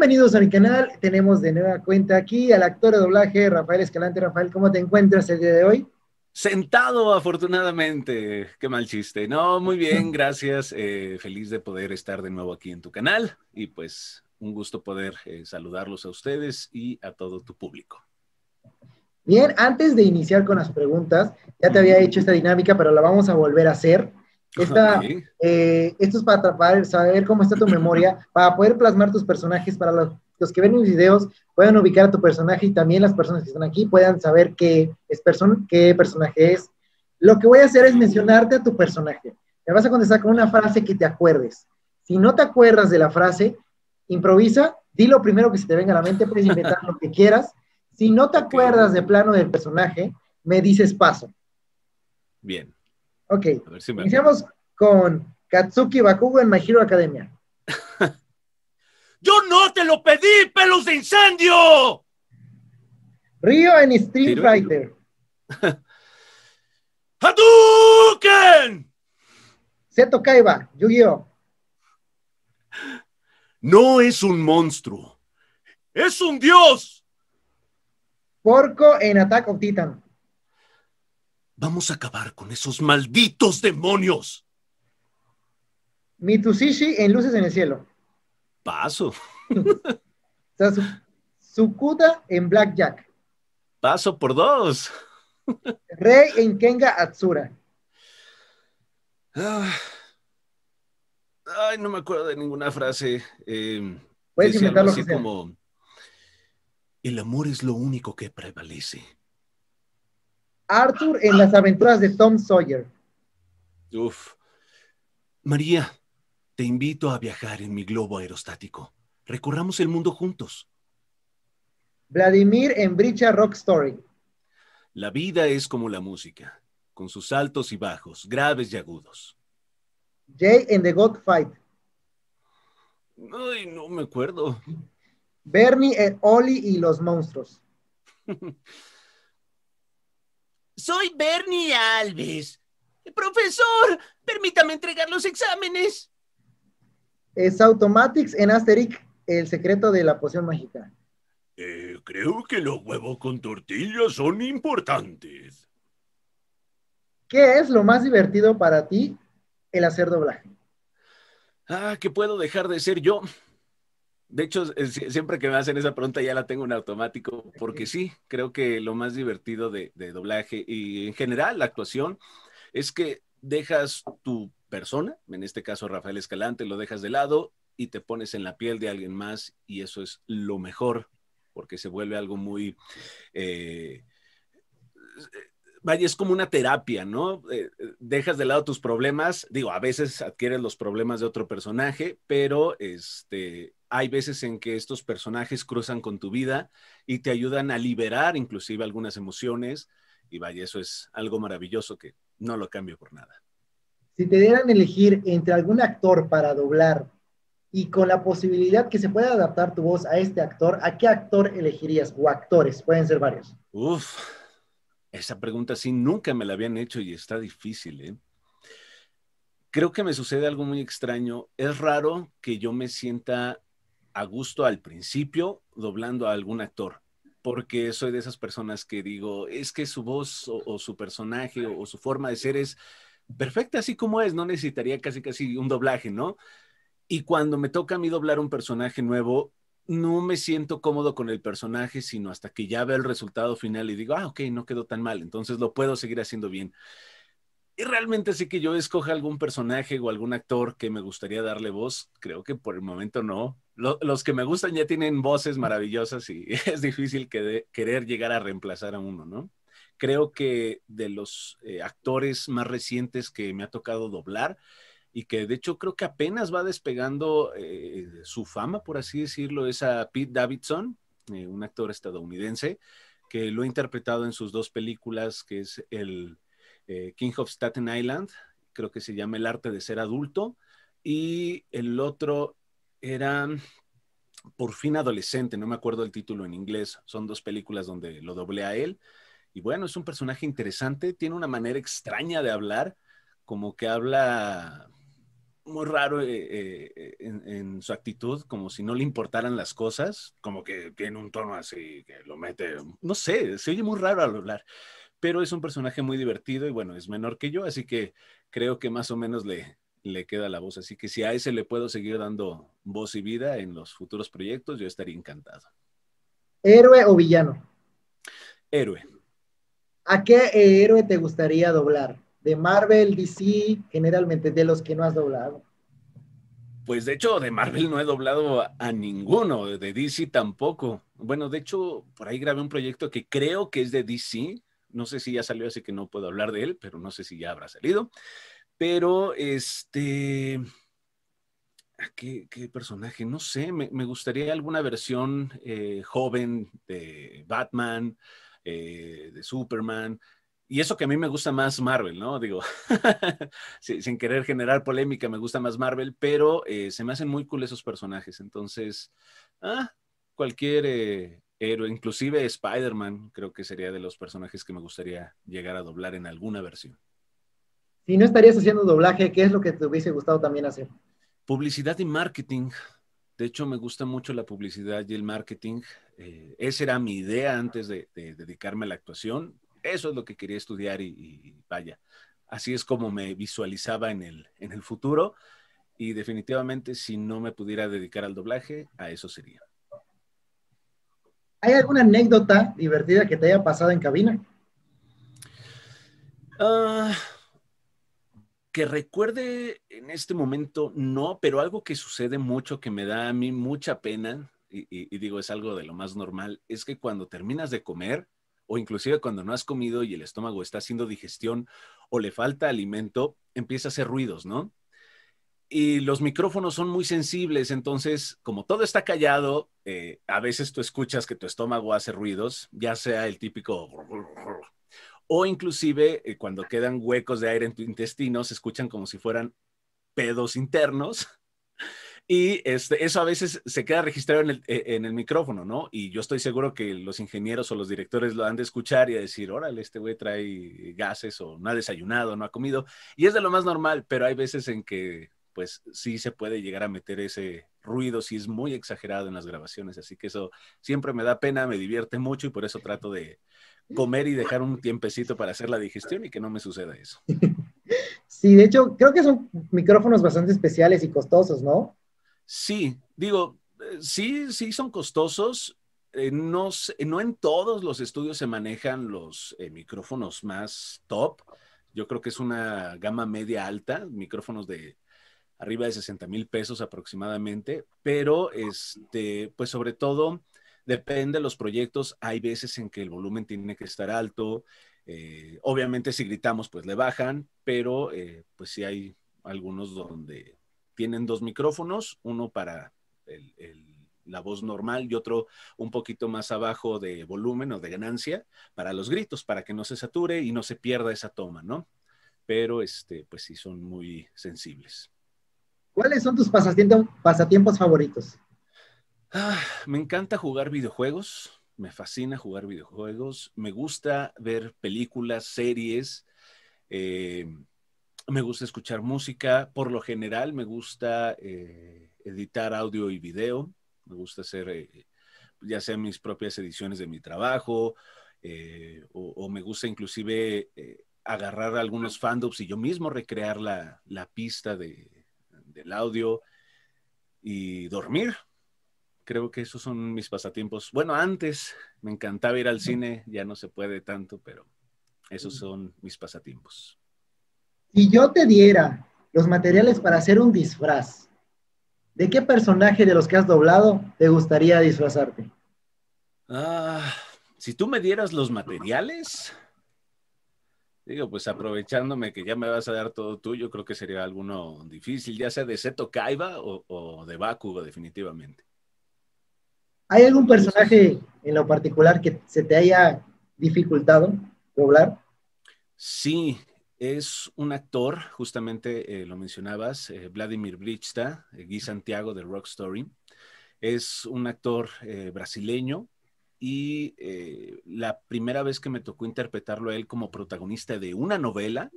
Bienvenidos a mi canal. Tenemos de nueva cuenta aquí al actor de doblaje Rafael Escalante. Rafael, ¿cómo te encuentras el día de hoy? Sentado, afortunadamente. Qué mal chiste. No, muy bien, gracias. Eh, feliz de poder estar de nuevo aquí en tu canal y pues un gusto poder eh, saludarlos a ustedes y a todo tu público. Bien, antes de iniciar con las preguntas, ya te había hecho esta dinámica, pero la vamos a volver a hacer. Eh, esto es para atrapar, saber cómo está tu memoria, para poder plasmar tus personajes, para los, que ven mis videos puedan ubicar a tu personaje y también las personas que están aquí puedan saber qué, es qué personaje es. Lo que voy a hacer es mencionarte a tu personaje. Me vas a contestar con una frase que te acuerdes. Si no te acuerdas de la frase, improvisa, di lo primero que se te venga a la mente, puedes inventar lo que quieras. Si no te acuerdas de plano del personaje, me dices paso. Bien. Ok. Si Iniciamos con Katsuki Bakugo en My Hero Academia. ¡Yo no te lo pedí, pelos de incendio! Río en Street Fighter. ¡Hadouken! Seto Kaiba, Yu-Gi-Oh! No es un monstruo. ¡Es un dios! Porco en Attack of Titan. Vamos a acabar con esos malditos demonios. Mitsushi en Luces en el Cielo. Paso. Sukuda en Blackjack. Paso por dos. Rey en Kenga Atsura. Ah. Ay, no me acuerdo de ninguna frase. Em, Puedes inventar lo que como: El amor es lo único que prevalece. Arthur en las aventuras de Tom Sawyer. Uf. María, te invito a viajar en mi globo aerostático. Recorramos el mundo juntos. Vladimir en Bricha Rock Story. La vida es como la música, con sus altos y bajos, graves y agudos. Jay en The God Fight. Ay, no me acuerdo. Bernie en Oli y los monstruos. Soy Bernie Alves. Profesor, permítame entregar los exámenes. Es Automatics en Asterix, el secreto de la poción mágica. Eh, creo que los huevos con tortillas son importantes. ¿Qué es lo más divertido para ti el hacer doblaje? Ah, que puedo dejar de ser yo de hecho, eh, siempre que me hacen esa pregunta ya la tengo en automático, porque sí, creo que lo más divertido de, doblaje y en general la actuación es que dejas tu persona, en este caso Rafael Escalante, lo dejas de lado y te pones en la piel de alguien más y eso es lo mejor, porque se vuelve algo muy... Eh, vaya, es como una terapia, ¿no? Eh, dejas de lado tus problemas, digo, a veces adquieres los problemas de otro personaje, pero este, hay veces en que estos personajes cruzan con tu vida y te ayudan a liberar inclusive algunas emociones. Y vaya, eso es algo maravilloso que no lo cambio por nada. Si te dieran elegir entre algún actor para doblar y con la posibilidad que se pueda adaptar tu voz a este actor, ¿a qué actor elegirías? O actores, pueden ser varios. Uf, esa pregunta sí nunca me la habían hecho y está difícil, ¿eh? Creo que me sucede algo muy extraño. Es raro que yo me sienta a gusto al principio doblando a algún actor, porque soy de esas personas que digo, es que su voz o, su personaje o, su forma de ser es perfecta así como es, no necesitaría casi casi un doblaje, ¿no? Y cuando me toca a mí doblar un personaje nuevo, no me siento cómodo con el personaje, sino hasta que ya veo el resultado final y digo, ah, ok, no quedó tan mal, entonces lo puedo seguir haciendo bien. Y realmente así que yo escoja algún personaje o algún actor que me gustaría darle voz, creo que por el momento no, los que me gustan ya tienen voces maravillosas y es difícil querer llegar a reemplazar a uno, ¿no? Creo que de los eh, actores más recientes que me ha tocado doblar y que de hecho creo que apenas va despegando eh, su fama, por así decirlo, es a Pete Davidson, eh, un actor estadounidense que lo ha interpretado en sus dos películas, que es el King of Staten Island, creo que se llama El arte de ser adulto, y el otro era mm, Por fin adolescente, no me acuerdo el título en inglés, son dos películas donde lo doblé a él. Y bueno, es un personaje interesante, tiene una manera extraña de hablar, como que habla muy raro eh, eh, eh, en, en, su actitud, como si no le importaran las cosas, como que tiene un tono así que lo mete, no sé, se oye muy raro al hablar, pero es un personaje muy divertido y bueno, es menor que yo, así que creo que más o menos le, le queda la voz. Así que si a ese le puedo seguir dando voz y vida en los futuros proyectos, yo estaría encantado. ¿Héroe o villano? Héroe. ¿A qué héroe te gustaría doblar? De Marvel, DC, generalmente de los que no has doblado. Pues de hecho, de Marvel no he doblado a, ninguno, de DC tampoco. Bueno, de hecho, por ahí grabé un proyecto que creo que es de DC. No sé si ya salió, así que no puedo hablar de él, pero no sé si ya habrá salido. Pero este. Ah, ¿Qué, personaje? No sé, me, gustaría alguna versión eh, joven de Batman, eh, de Superman. Y eso que a mí me gusta más Marvel, ¿no? Digo, sin querer generar polémica, me gusta más Marvel, pero eh, se me hacen muy cool esos personajes. Entonces, ah, cualquier héroe, inclusive Spider-Man, creo que sería de los personajes que me gustaría llegar a doblar en alguna versión. Si no estarías haciendo doblaje, ¿qué es lo que te hubiese gustado también hacer? Publicidad y marketing. De hecho, me gusta mucho la publicidad y el marketing. Eh, esa era mi idea antes de, dedicarme a la actuación. Eso es lo que quería estudiar y, vaya, así es como me visualizaba en el, en el futuro. Y definitivamente, si no me pudiera dedicar al doblaje, a eso sería. ¿Hay alguna anécdota divertida que te haya pasado en cabina? Ah que recuerde en este momento, no, pero algo que sucede mucho, que me da a mí mucha pena, y, digo, es algo de lo más normal, es que cuando terminas de comer, o inclusive cuando no has comido y el estómago está haciendo digestión o le falta alimento, empieza a hacer ruidos, ¿no? Y los micrófonos son muy sensibles, entonces, como todo está callado, eh, a veces tú escuchas que tu estómago hace ruidos, ya sea el típico o inclusive eh, cuando quedan huecos de aire en tu intestino, se escuchan como si fueran pedos internos. Y este, eso a veces se queda registrado eh, en el, micrófono, ¿no? Y yo estoy seguro que los ingenieros o los directores lo han de escuchar y decir, órale, este güey trae gases o no ha desayunado, no ha comido. Y es de lo más normal, pero hay veces en que, pues, sí se puede llegar a meter ese ruido, si es muy exagerado en las grabaciones. Así que eso siempre me da pena, me divierte mucho y por eso trato de, comer y dejar un tiempecito para hacer la digestión y que no me suceda eso. Sí, de hecho, creo que son micrófonos bastante especiales y costosos, ¿no? Sí, digo, eh, sí, sí son costosos. Eh, no, no, en todos los estudios se manejan los eh, micrófonos más top. Yo creo que es una gama media alta, micrófonos de arriba de 60 mil pesos aproximadamente, pero este, pues sobre todo Depende de los proyectos, hay veces en que el volumen tiene que estar alto. Eh, obviamente si gritamos, pues le bajan, pero eh, pues sí hay algunos donde tienen dos micrófonos, uno para la voz normal y otro un poquito más abajo de volumen o de ganancia para los gritos, para que no se sature y no se pierda esa toma, ¿no? Pero este, pues sí son muy sensibles. ¿Cuáles son tus pasatiempos, pasatiempos favoritos? Ah, me encanta jugar videojuegos, me fascina jugar videojuegos, me gusta ver películas, series, eh, me gusta escuchar música, por lo general me gusta eh, editar audio y video, me gusta hacer eh, ya sea mis propias ediciones de mi trabajo o, me gusta inclusive agarrar algunos fandoms y yo mismo recrear la, pista del audio y dormir creo que esos son mis pasatiempos. Bueno, antes me encantaba ir al cine, ya no se puede tanto, pero esos son mis pasatiempos. Si yo te diera los materiales para hacer un disfraz, ¿de qué personaje de los que has doblado te gustaría disfrazarte? Ah, si tú me dieras los materiales, digo, pues aprovechándome que ya me vas a dar todo tuyo, creo que sería alguno difícil, ya sea de Seto Kaiba o, de Bakugo definitivamente. ¿Hay algún personaje en lo particular que se te haya dificultado doblar? Sí, es un actor, justamente eh, lo mencionabas, eh, Vladimir Brichta, eh, Gui Santiago de Rock Story. Es un actor brasileño y la primera vez que me tocó interpretarlo a él como protagonista de una novela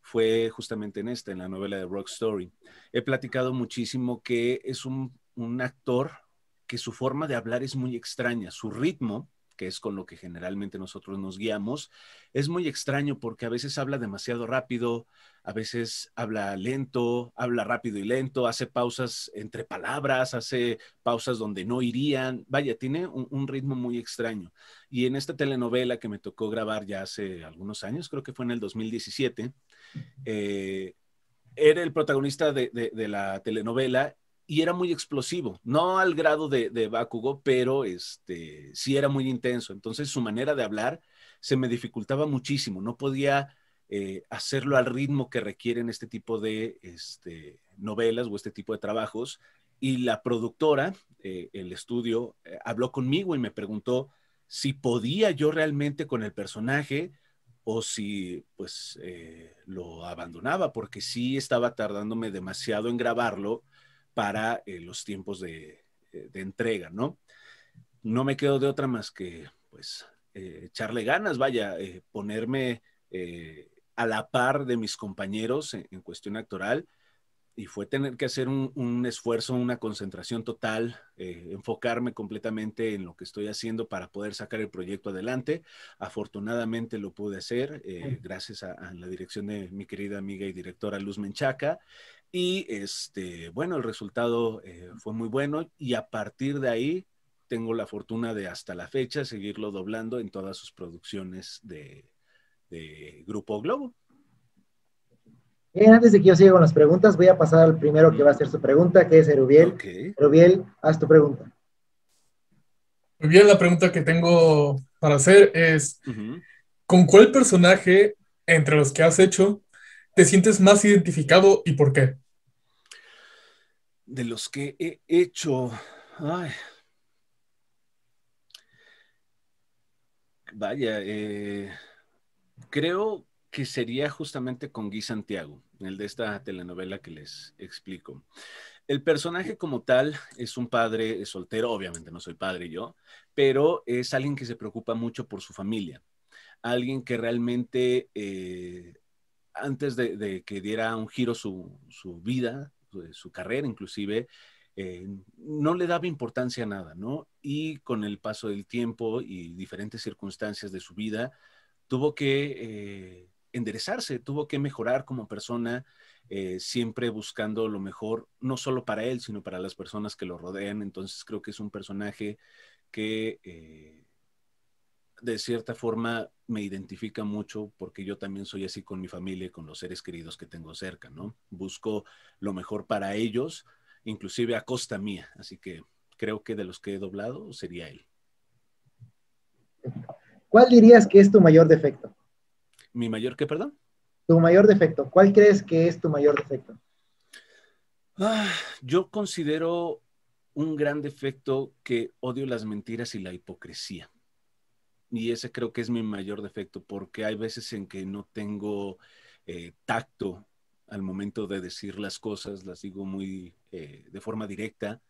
fue justamente en esta, en la novela de Rock Story. He platicado muchísimo que es un, un actor que su forma de hablar es muy extraña, su ritmo que es con lo que generalmente nosotros nos guiamos, es muy extraño porque a veces habla demasiado rápido, a veces habla lento, habla rápido y lento, hace pausas entre palabras, hace pausas donde no irían, vaya, tiene un, ritmo muy extraño. Y en esta telenovela que me tocó grabar ya hace algunos años, creo que fue en el 2017, eh, era el protagonista de la telenovela y era muy explosivo, no al grado de, de, Bakugo, pero este, sí era muy intenso. Entonces su manera de hablar se me dificultaba muchísimo, no podía eh, hacerlo al ritmo que requieren este tipo de este, novelas o este tipo de trabajos. Y la productora, eh, el estudio, eh, habló conmigo y me preguntó si podía yo realmente con el personaje o si pues lo abandonaba, porque sí estaba tardándome demasiado en grabarlo para eh, los tiempos eh, de, entrega, ¿no? No me quedo de otra más que, pues, eh, echarle ganas, vaya, ponerme a la par de mis compañeros en, cuestión actoral. Y fue tener que hacer un, esfuerzo, una concentración total, enfocarme completamente en lo que estoy haciendo para poder sacar el proyecto adelante. Afortunadamente lo pude hacer, gracias a la dirección de mi querida amiga y directora Luz Menchaca. Y este, bueno, el resultado eh, fue muy bueno y a partir de ahí tengo la fortuna de hasta la fecha seguirlo doblando en todas sus producciones de, Grupo Globo. Eh, antes de que yo siga con las preguntas, voy a pasar al primero que va a hacer su pregunta, que es Erubiel. Erubiel, haz tu pregunta. Muy bien, la pregunta que tengo para hacer es, ¿con cuál personaje entre los que has hecho te sientes más identificado y por qué? De los que he hecho. Vaya, eh, creo que sería justamente con Guy Santiago, el de esta telenovela que les explico. El personaje como tal es un padre soltero, obviamente no soy padre yo, pero es alguien que se preocupa mucho por su familia, alguien que realmente eh, antes de, que diera un giro su, vida, pues, su, carrera inclusive, eh, no le daba importancia a nada, ¿no? Y con el paso del tiempo y diferentes circunstancias de su vida, tuvo que eh, enderezarse, tuvo que mejorar como persona, eh, siempre buscando lo mejor, no solo para él, sino para las personas que lo rodean. Entonces creo que es un personaje que de cierta forma me identifica mucho porque yo también soy así con mi familia, y con los seres queridos que tengo cerca, ¿no? Busco lo mejor para ellos, inclusive a costa mía. Así que creo que de los que he doblado sería él. ¿Cuál dirías que es tu mayor defecto? ¿Mi mayor qué, perdón? Tu mayor defecto. ¿Cuál crees que es tu mayor defecto? Ah, yo considero un gran defecto que odio las mentiras y la hipocresía y ese creo que es mi mayor defecto, porque hay veces en que no tengo eh, tacto al momento de decir las cosas, las digo muy eh, de forma directa.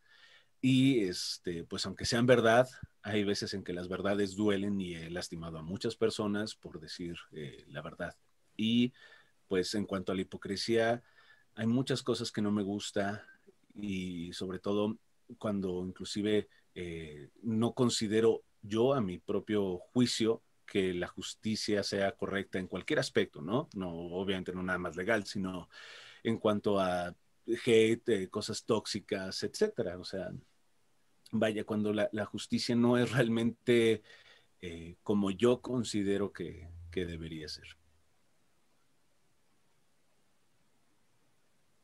Y este, pues aunque sean verdad, hay veces en que las verdades duelen y he lastimado a muchas personas por decir eh, la verdad. Y pues en cuanto a la hipocresía, hay muchas cosas que no me gusta y sobre todo cuando inclusive no considero yo a mi propio juicio que la justicia sea correcta en cualquier aspecto, ¿no? No, obviamente no nada más legal, sino en cuanto a hate, eh, cosas tóxicas, etcétera. O sea, vaya, cuando la, justicia no es realmente eh, como yo considero que, debería ser.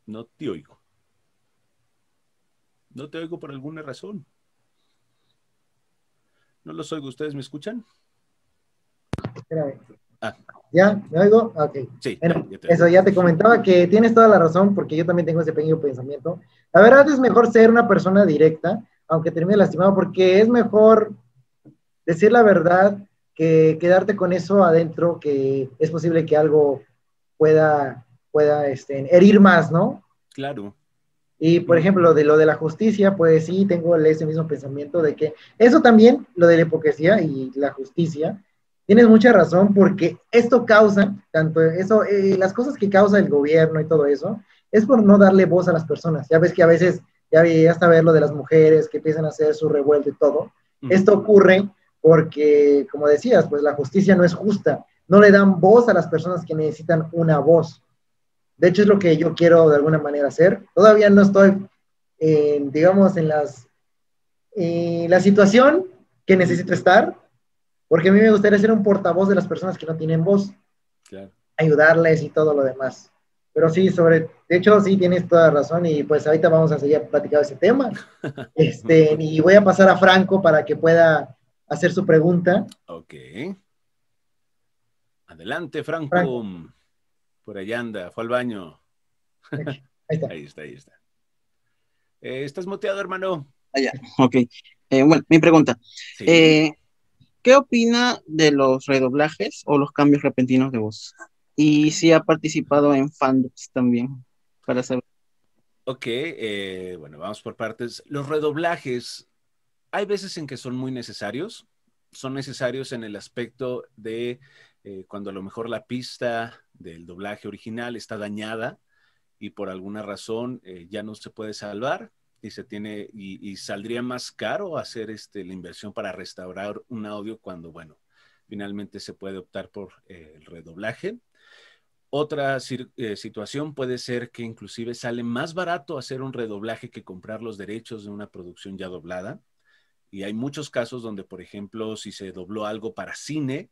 No te oigo. No te oigo por alguna razón. No los oigo. ¿Ustedes me escuchan? Espérame. Ah. ¿Ya? ¿Me oigo? Ok. Sí, eso ya te comentaba que tienes toda la razón porque yo también tengo ese pequeño pensamiento. La verdad es mejor ser una persona directa, aunque termine lastimado, porque es mejor decir la verdad que quedarte con eso adentro, que es posible que algo pueda, pueda este, herir más, ¿no? Claro. Y por ejemplo, de lo de la justicia, pues sí, tengo ese mismo pensamiento de que eso también, lo de la hipocresía y la justicia, tienes mucha razón porque esto causa, tanto eso, eh, las cosas que causa el gobierno y todo eso, es por no darle voz a las personas. Ya ves que a veces, ya hasta ver lo de las mujeres que empiezan a hacer su revuelto y todo. Esto ocurre porque, como decías, pues la justicia no es justa, no le dan voz a las personas que necesitan una voz. De hecho, es lo que yo quiero de alguna manera hacer. Todavía no estoy, en, digamos, en las, eh, la situación que necesito estar, porque a mí me gustaría ser un portavoz de las personas que no tienen voz, ayudarles y todo lo demás. Pero sí, sobre, de hecho, sí tienes toda razón y pues ahorita vamos a seguir platicando ese tema. Este, y voy a pasar a Franco para que pueda hacer su pregunta. Ok. Adelante, Franco. Por allá anda, fue al baño. Ahí está. ahí está, eh, Estás moteado, hermano. Allá, ok. Eh, bueno, mi pregunta. Eh, ¿Qué opina de los redoblajes o los cambios repentinos de voz? Y si ha participado en fandoms también, para saber. Ok, bueno, vamos por partes. Los redoblajes, hay veces en que son muy necesarios. Son necesarios en el aspecto de eh, cuando a lo mejor la pista del doblaje original está dañada y por alguna razón eh, ya no se puede salvar y se tiene y, saldría más caro hacer este, la inversión para restaurar un audio cuando, bueno, finalmente se puede optar por eh, el redoblaje. Otra situación puede ser que inclusive sale más barato hacer un redoblaje que comprar los derechos de una producción ya doblada. Y hay muchos casos donde, por ejemplo, si se dobló algo para cine,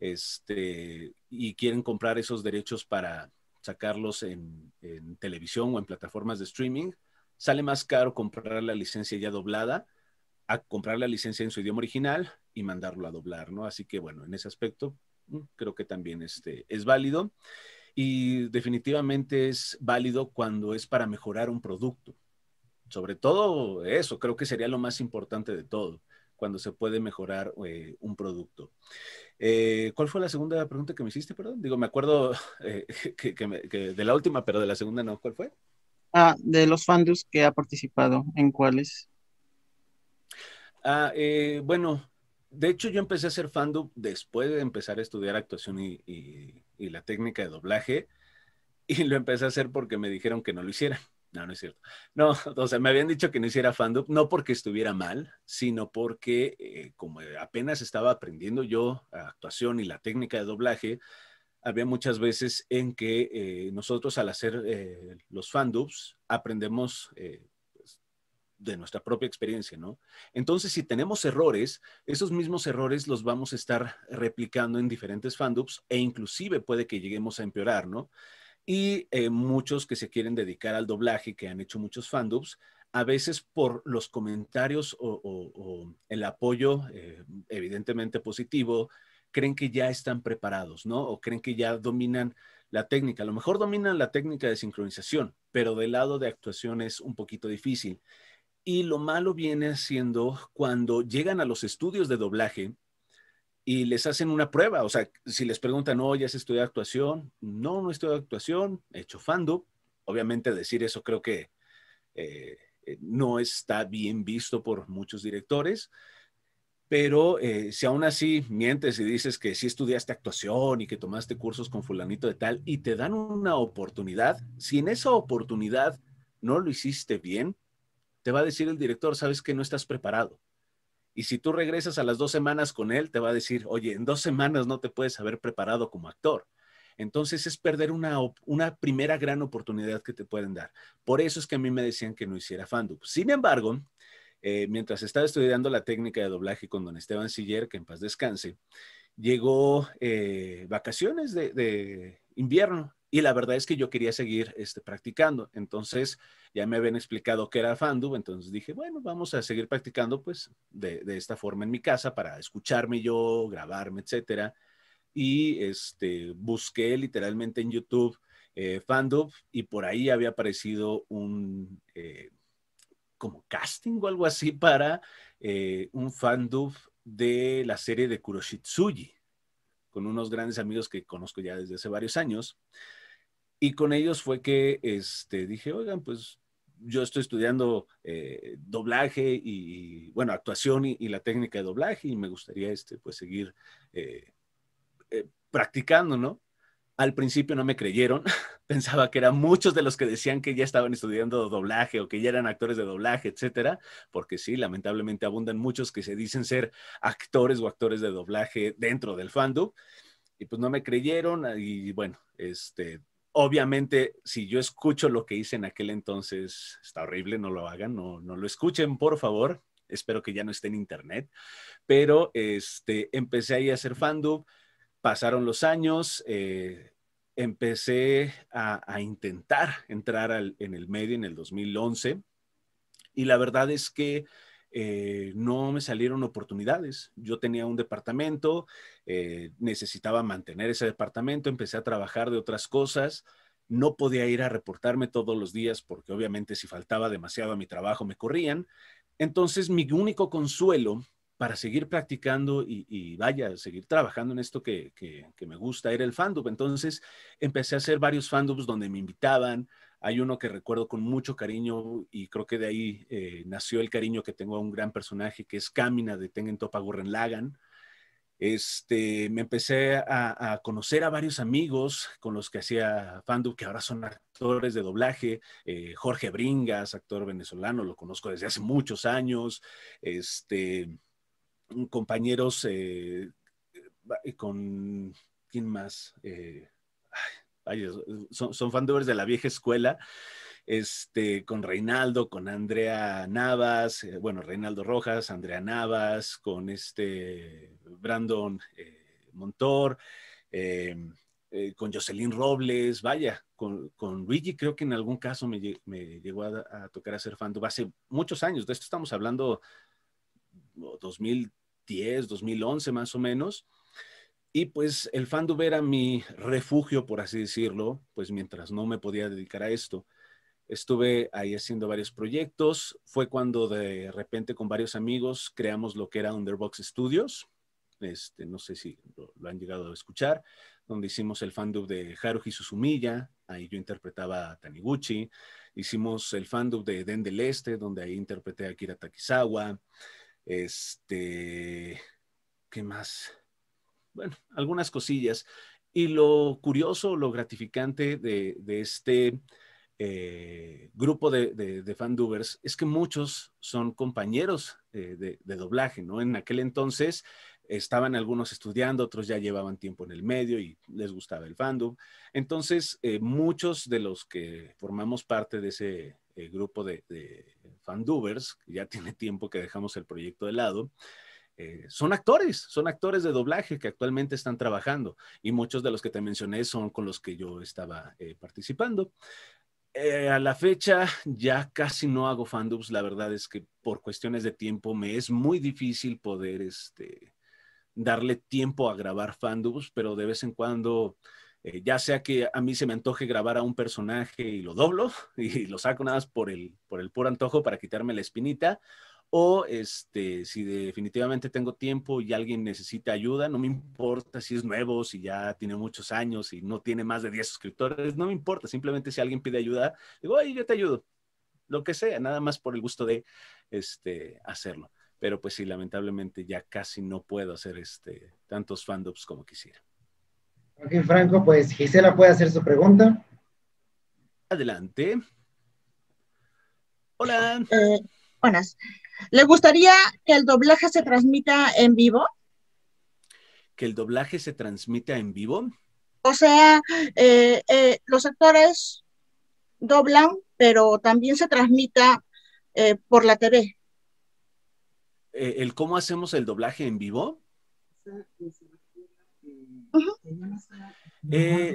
este, y quieren comprar esos derechos para sacarlos en, televisión o en plataformas de streaming, sale más caro comprar la licencia ya doblada a comprar la licencia en su idioma original y mandarlo a doblar, ¿no? Así que bueno, en ese aspecto mm, creo que también este, es válido y definitivamente es válido cuando es para mejorar un producto. Sobre todo eso, creo que sería lo más importante de todo cuando se puede mejorar eh, un producto. Eh, ¿Cuál fue la segunda pregunta que me hiciste, perdón? Digo, me acuerdo eh, de la última, pero de la segunda no. ¿Cuál fue? Ah, de los fandus que ha participado, ¿en cuáles? Ah, bueno, de hecho yo empecé a hacer fandom después de empezar a estudiar actuación y, y la técnica de doblaje y lo empecé a hacer porque me dijeron que no lo hiciera. No, no es cierto. No, o sea, me habían dicho que no hiciera fandub, no porque estuviera mal, sino porque eh, como apenas estaba aprendiendo yo la actuación y la técnica de doblaje, había muchas veces en que eh, nosotros al hacer eh, los fandubs aprendemos pues, de nuestra propia experiencia, ¿no? Entonces, si tenemos errores, esos mismos errores los vamos a estar replicando en diferentes fandubs e inclusive puede que lleguemos a empeorar, ¿no? y eh, muchos que se quieren dedicar al doblaje, que han hecho muchos fandubs, a veces por los comentarios o, el apoyo eh, evidentemente positivo, creen que ya están preparados, ¿no? O creen que ya dominan la técnica. A lo mejor dominan la técnica de sincronización, pero del lado de actuación es un poquito difícil. Y lo malo viene siendo cuando llegan a los estudios de doblaje y les hacen una prueba. O sea, si les preguntan, ¿ya ¿has estudiado actuación? No, no he estudiado actuación, he hecho fando Obviamente decir eso creo que eh, eh, no está bien visto por muchos directores, pero eh, si aún así mientes y dices que sí estudiaste actuación y que tomaste cursos con fulanito de tal y te dan una oportunidad, si en esa oportunidad no lo hiciste bien, te va a decir el director, sabes que no estás preparado y si tú regresas a las dos semanas con él, te va a decir, oye, en dos semanas no te puedes haber preparado como actor. Entonces es perder una, una primera gran oportunidad que te pueden dar. Por eso es que a mí me decían que no hiciera fandub. Sin embargo, eh, mientras estaba estudiando la técnica de doblaje con don Esteban Siller, que en paz descanse, llegó eh, vacaciones de invierno y la verdad es que yo quería seguir este, practicando. Entonces ya me habían explicado qué era Fandub entonces dije, bueno, vamos a seguir practicando pues de, esta forma en mi casa para escucharme yo, grabarme, etcétera. Y este, busqué literalmente en YouTube eh, Fandub y por ahí había aparecido un eh, como casting o algo así para eh, un Fandub de la serie de Kuroshitsuji con unos grandes amigos que conozco ya desde hace varios años. Y con ellos fue que este, dije, oigan, pues yo estoy estudiando eh, doblaje y, bueno, actuación y, la técnica de doblaje y me gustaría, este, pues, seguir eh, eh, practicando, ¿no? Al principio no me creyeron, pensaba que eran muchos de los que decían que ya estaban estudiando doblaje o que ya eran actores de doblaje, etcétera, porque sí, lamentablemente abundan muchos que se dicen ser actores o actores de doblaje dentro del fandom y pues no me creyeron y bueno, este, obviamente, si yo escucho lo que hice en aquel entonces, está horrible, no lo hagan, no, no lo escuchen, por favor. Espero que ya no esté en internet. Pero este, empecé ahí a hacer fandub, pasaron los años, eh, empecé a, intentar entrar en el medio en el 2011. Y la verdad es que eh, no me salieron oportunidades. Yo tenía un departamento, eh, necesitaba mantener ese departamento, empecé a trabajar de otras cosas, no podía ir a reportarme todos los días porque obviamente si faltaba demasiado a mi trabajo me corrían. Entonces mi único consuelo para seguir practicando y, vaya vaya, seguir trabajando en esto que, que me gusta era el fandub. Entonces empecé a hacer varios fandubs donde me invitaban, hay uno que recuerdo con mucho cariño y creo que de ahí eh, nació el cariño que tengo a un gran personaje que es Camina de Tengen Topa Lagan. Este, me empecé a, conocer a varios amigos con los que hacía Fandu, que ahora son actores de doblaje. Eh, Jorge Bringas, actor venezolano, lo conozco desde hace muchos años. Este, compañeros eh, con, ¿quién más? son, son fandovers de la vieja escuela. Este, con Reinaldo, con Andrea Navas, eh, bueno, Reinaldo Rojas, Andrea Navas, con este Brandon eh, Montor, em, eh, con Jocelyn Robles, vaya, con, con, Luigi creo que en algún caso me, me llegó a, a, tocar hacer fandom hace muchos años, de esto estamos hablando 2010, 2011 más o menos, y pues el Fandub era mi refugio, por así decirlo, pues mientras no me podía dedicar a esto. Estuve ahí haciendo varios proyectos. Fue cuando de repente con varios amigos creamos lo que era Underbox Studios. Este, no sé si lo, han llegado a escuchar, donde hicimos el Fandub de Haruhi Suzumiya, ahí yo interpretaba a Taniguchi. Hicimos el Fandub de Den del Este, donde ahí interpreté a Kira Takizawa. Este, ¿qué más? bueno, algunas cosillas. Y lo curioso, lo gratificante de, de este eh, grupo de, de, de fandubers es que muchos son compañeros eh, de, doblaje, ¿no? En aquel entonces estaban algunos estudiando, otros ya llevaban tiempo en el medio y les gustaba el fandom. Entonces, eh, muchos de los que formamos parte de ese grupo de, fandubers, ya tiene tiempo que dejamos el proyecto de lado, eh, son actores, son actores de doblaje que actualmente están trabajando y muchos de los que te mencioné son con los que yo estaba eh, participando. Eh, a la fecha ya casi no hago fandubs, la verdad es que por cuestiones de tiempo me es muy difícil poder este, darle tiempo a grabar fandubs, pero de vez en cuando, ya sea que a mí se me antoje grabar a un personaje y lo doblo y lo saco nada más por el, por el puro antojo para quitarme la espinita, o este, si definitivamente tengo tiempo y alguien necesita ayuda, no me importa si es nuevo, si ya tiene muchos años, y no tiene más de 10 suscriptores, no me importa. Simplemente si alguien pide ayuda, digo, ay, yo te ayudo. Lo que sea, nada más por el gusto de este, hacerlo. Pero pues sí, lamentablemente ya casi no puedo hacer este, tantos fandoms como quisiera. Ok, Franco, pues Gisela puede hacer su pregunta. Adelante. Hola. Eh, Buenas. ¿Le gustaría que el doblaje se transmita en vivo? ¿Que el doblaje se transmita en vivo? O sea, eh, eh, los actores doblan, pero también se transmita eh, por la TV. ¿El cómo hacemos el doblaje en vivo?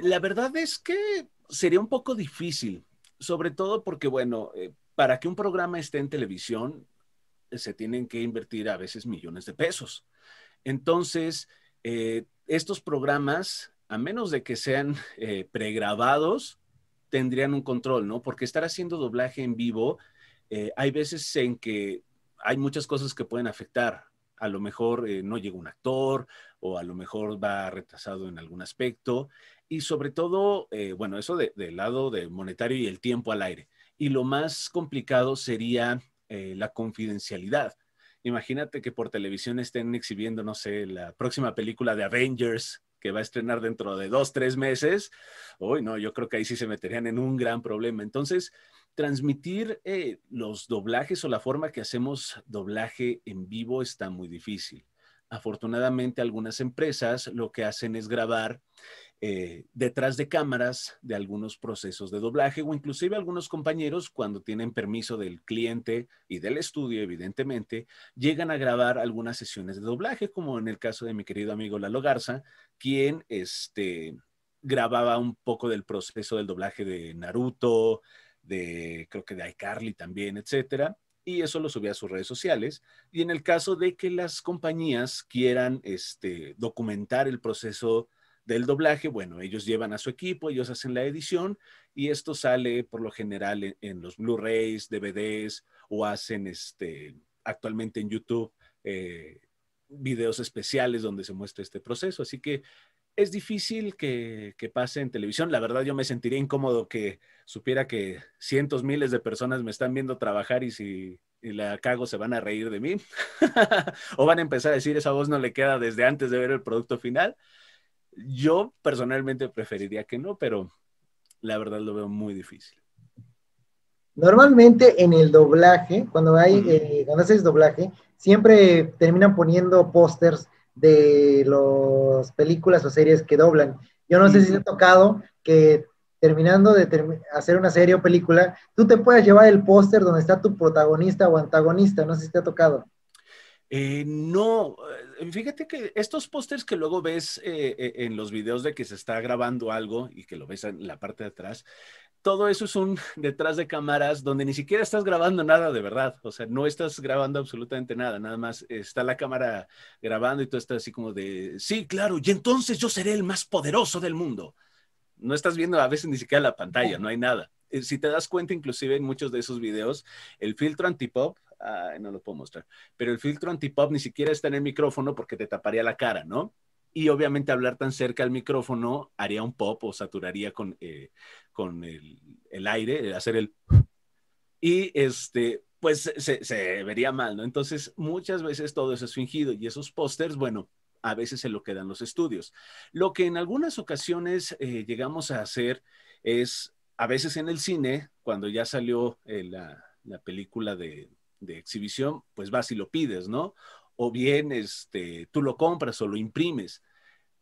la verdad es que sería un poco difícil, sobre todo porque, bueno, para que un programa esté en televisión, eh, se tienen que invertir a veces millones de pesos. Entonces, eh, estos programas, a menos de que sean eh, pregrabados, tendrían un control, ¿no? Porque estar haciendo doblaje en vivo, hay veces en que hay muchas cosas que pueden afectar. A lo mejor no llega un actor o a lo mejor va retrasado en algún aspecto. Y sobre todo, bueno, eso del lado de monetario y el tiempo al aire y lo más complicado sería eh, la confidencialidad. Imagínate que por televisión estén exhibiendo, no sé, la próxima película de Avengers que va a estrenar dentro de dos, tres meses. Uy, no, yo creo que ahí sí se meterían en un gran problema. Entonces, transmitir eh, los doblajes o la forma que hacemos doblaje en vivo está muy difícil. Afortunadamente, algunas empresas lo que hacen es grabar eh, detrás de cámaras de algunos procesos de doblaje o inclusive algunos compañeros cuando tienen permiso del cliente y del estudio, evidentemente, llegan a grabar algunas sesiones de doblaje, como en el caso de mi querido amigo Lalo Garza, quien este, grababa un poco del proceso del doblaje de Naruto, de creo que de iCarly también, etcétera y eso lo subía a sus redes sociales. Y en el caso de que las compañías quieran este, documentar el proceso del doblaje, bueno, ellos llevan a su equipo, ellos hacen la edición y esto sale por lo general en, los Blu-rays, DVDs o hacen este, actualmente en YouTube eh, videos especiales donde se muestra este proceso. Así que es difícil que, pase en televisión. La verdad, yo me sentiría incómodo que supiera que cientos, miles de personas me están viendo trabajar y si la cago se van a reír de mí o van a empezar a decir esa voz no le queda desde antes de ver el producto final. Yo personalmente preferiría que no, pero la verdad lo veo muy difícil. Normalmente en el doblaje, cuando hay, eh, haces doblaje, siempre terminan poniendo pósters de las películas o series que doblan. Yo no sé si te ha tocado que terminando de hacer una serie o película, tú te puedas llevar el póster donde está tu protagonista o antagonista, no sé si te ha tocado. Eh, no, eh, fíjate que estos pósters que luego ves eh, en los videos de que se está grabando algo y que lo ves en la parte de atrás, todo eso es un detrás de cámaras donde ni siquiera estás grabando nada de verdad, o sea, no estás grabando absolutamente nada, nada más está la cámara grabando y tú estás así como de, sí, claro, y entonces yo seré el más poderoso del mundo. No estás viendo a veces ni siquiera la pantalla, no hay nada. Si te das cuenta, inclusive en muchos de esos videos, el filtro antipop no lo puedo mostrar, pero el filtro antipop ni siquiera está en el micrófono porque te taparía la cara, ¿no? Y obviamente hablar tan cerca al micrófono haría un pop o saturaría con, eh, con el, el, aire, eh, hacer el... Y este, pues se, vería mal, ¿no? Entonces, muchas veces todo eso es fingido y esos pósters, bueno, a veces se lo quedan los estudios. Lo que en algunas ocasiones eh, llegamos a hacer es, a veces en el cine, cuando ya salió la, la, película de de exhibición, pues vas y lo pides, ¿no? O bien este, tú lo compras o lo imprimes.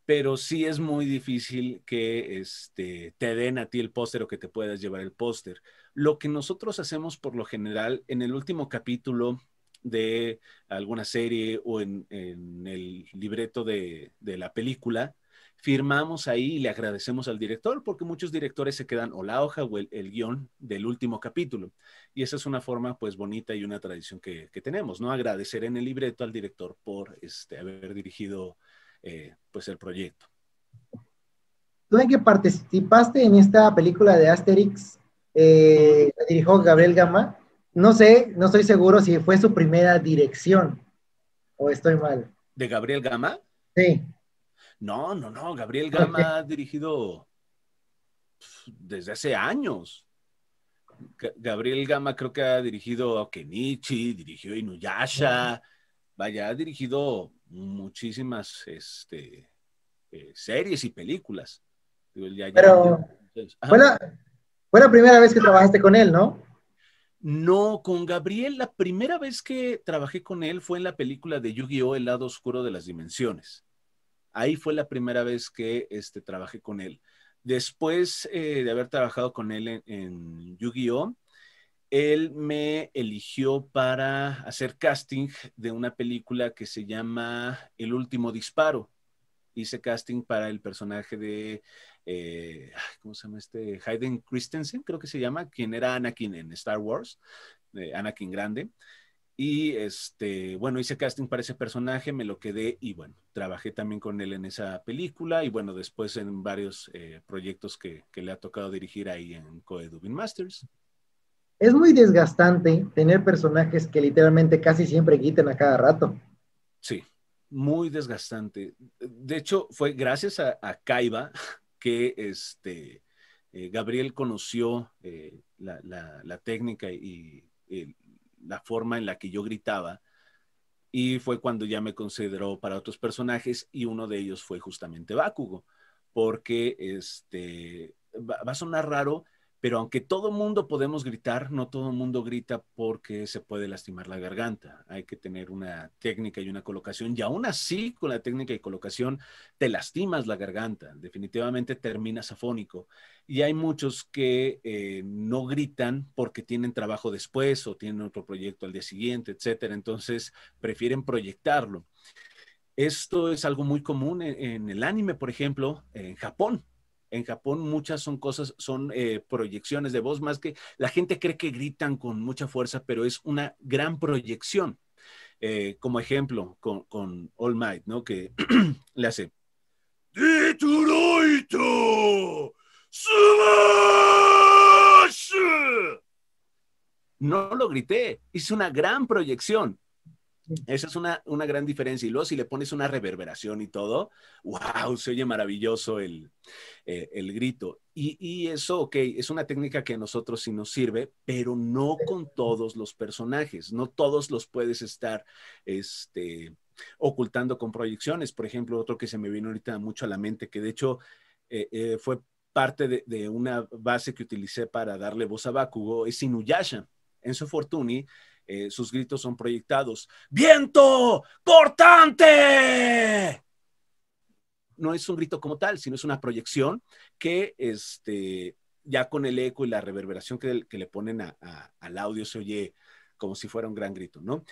Pero sí es muy difícil que este, te den a ti el póster o que te puedas llevar el póster. Lo que nosotros hacemos por lo general en el último capítulo de alguna serie o en, el libreto de, de la película, firmamos ahí y le agradecemos al director porque muchos directores se quedan o la hoja o el, guión del último capítulo. Y esa es una forma pues bonita y una tradición que, que tenemos, ¿no? Agradecer en el libreto al director por este, haber dirigido eh, pues el proyecto. Tú en que participaste en esta película de Asterix, eh, la dirigió Gabriel Gama. No sé, no estoy seguro si fue su primera dirección o estoy mal. ¿De Gabriel Gama? Sí. No, no, no, Gabriel Gama ha dirigido pues, desde hace años. Gabriel Gama creo que ha dirigido a Kenichi, dirigió Inuyasha, vaya, ha dirigido muchísimas este, eh, series y películas. Pero fue la, primera vez que trabajaste con él, ¿no? No, con Gabriel la primera vez que trabajé con él fue en la película de Yu-Gi-Oh! El lado oscuro de las dimensiones. Ahí fue la primera vez que este, trabajé con él. Después eh, de haber trabajado con él en, Yu-Gi-Oh, él me eligió para hacer casting de una película que se llama El último disparo. Hice casting para el personaje de, eh, ¿cómo se llama este? Hayden Christensen, creo que se llama, quien era Anakin en Star Wars, eh, Anakin Grande. Y este, bueno, hice casting para ese personaje, me lo quedé y bueno, trabajé también con él en esa película y bueno, después en varios eh, proyectos que, le ha tocado dirigir ahí en Coedubin Masters. Es muy desgastante tener personajes que literalmente casi siempre quiten a cada rato. Sí, muy desgastante. De hecho, fue gracias a, Kaiba que este, eh, Gabriel conoció eh, la, técnica y la forma en la que yo gritaba. Y fue cuando ya me consideró para otros personajes y uno de ellos fue justamente Bakugo, porque este, va, va a sonar raro, pero aunque todo mundo podemos gritar, no todo mundo grita porque se puede lastimar la garganta. Hay que tener una técnica y una colocación. Y aún así, con la técnica y colocación, te lastimas la garganta. Definitivamente terminas afónico. Y hay muchos que eh, no gritan porque tienen trabajo después o tienen otro proyecto al día siguiente, etcétera. Entonces prefieren proyectarlo. Esto es algo muy común en el anime, por ejemplo, en Japón en Japón muchas son cosas, son eh, proyecciones de voz, más que la gente cree que gritan con mucha fuerza, pero es una gran proyección. Eh, como ejemplo, con, con, All Might, ¿no? Que le hace... No lo grité, hice una gran proyección. Esa es una, gran diferencia. Y luego si le pones una reverberación y todo, wow, se oye maravilloso el, eh, el grito. Y, eso, ok, es una técnica que a nosotros sí nos sirve, pero no con todos los personajes. No todos los puedes estar este, ocultando con proyecciones. Por ejemplo, otro que se me vino ahorita mucho a la mente, que de hecho eh, eh, fue parte de, una base que utilicé para darle voz a Bakugo, es Inuyasha. su fortuna eh, sus gritos son proyectados. ¡Viento! ¡Cortante! No es un grito como tal, sino es una proyección que este, ya con el eco y la reverberación que, le ponen al audio se oye como si fuera un gran grito, ¿no?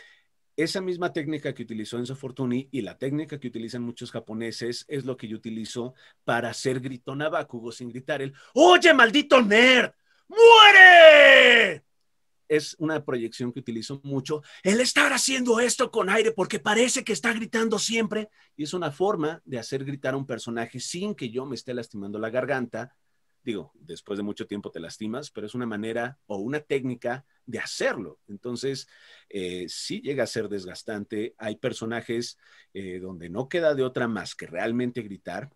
Esa misma técnica que utilizó Enzo Fortuny y la técnica que utilizan muchos japoneses es lo que yo utilizo para hacer grito a sin gritar el ¡Oye, maldito nerd! ¡Muere! es una proyección que utilizo mucho, el estar haciendo esto con aire porque parece que está gritando siempre y es una forma de hacer gritar a un personaje sin que yo me esté lastimando la garganta. Digo, después de mucho tiempo te lastimas, pero es una manera o una técnica de hacerlo. Entonces, eh, sí llega a ser desgastante. Hay personajes eh, donde no queda de otra más que realmente gritar.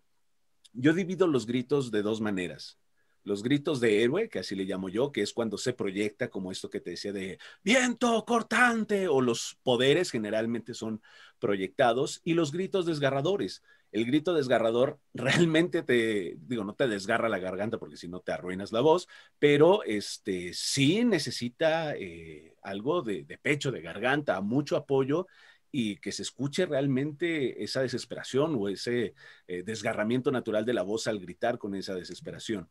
Yo divido los gritos de dos maneras los gritos de héroe, que así le llamo yo, que es cuando se proyecta como esto que te decía de viento cortante o los poderes generalmente son proyectados y los gritos desgarradores. El grito desgarrador realmente te, digo, no te desgarra la garganta porque si no te arruinas la voz, pero este sí necesita eh, algo de, pecho, de garganta, mucho apoyo y que se escuche realmente esa desesperación o ese eh, desgarramiento natural de la voz al gritar con esa desesperación.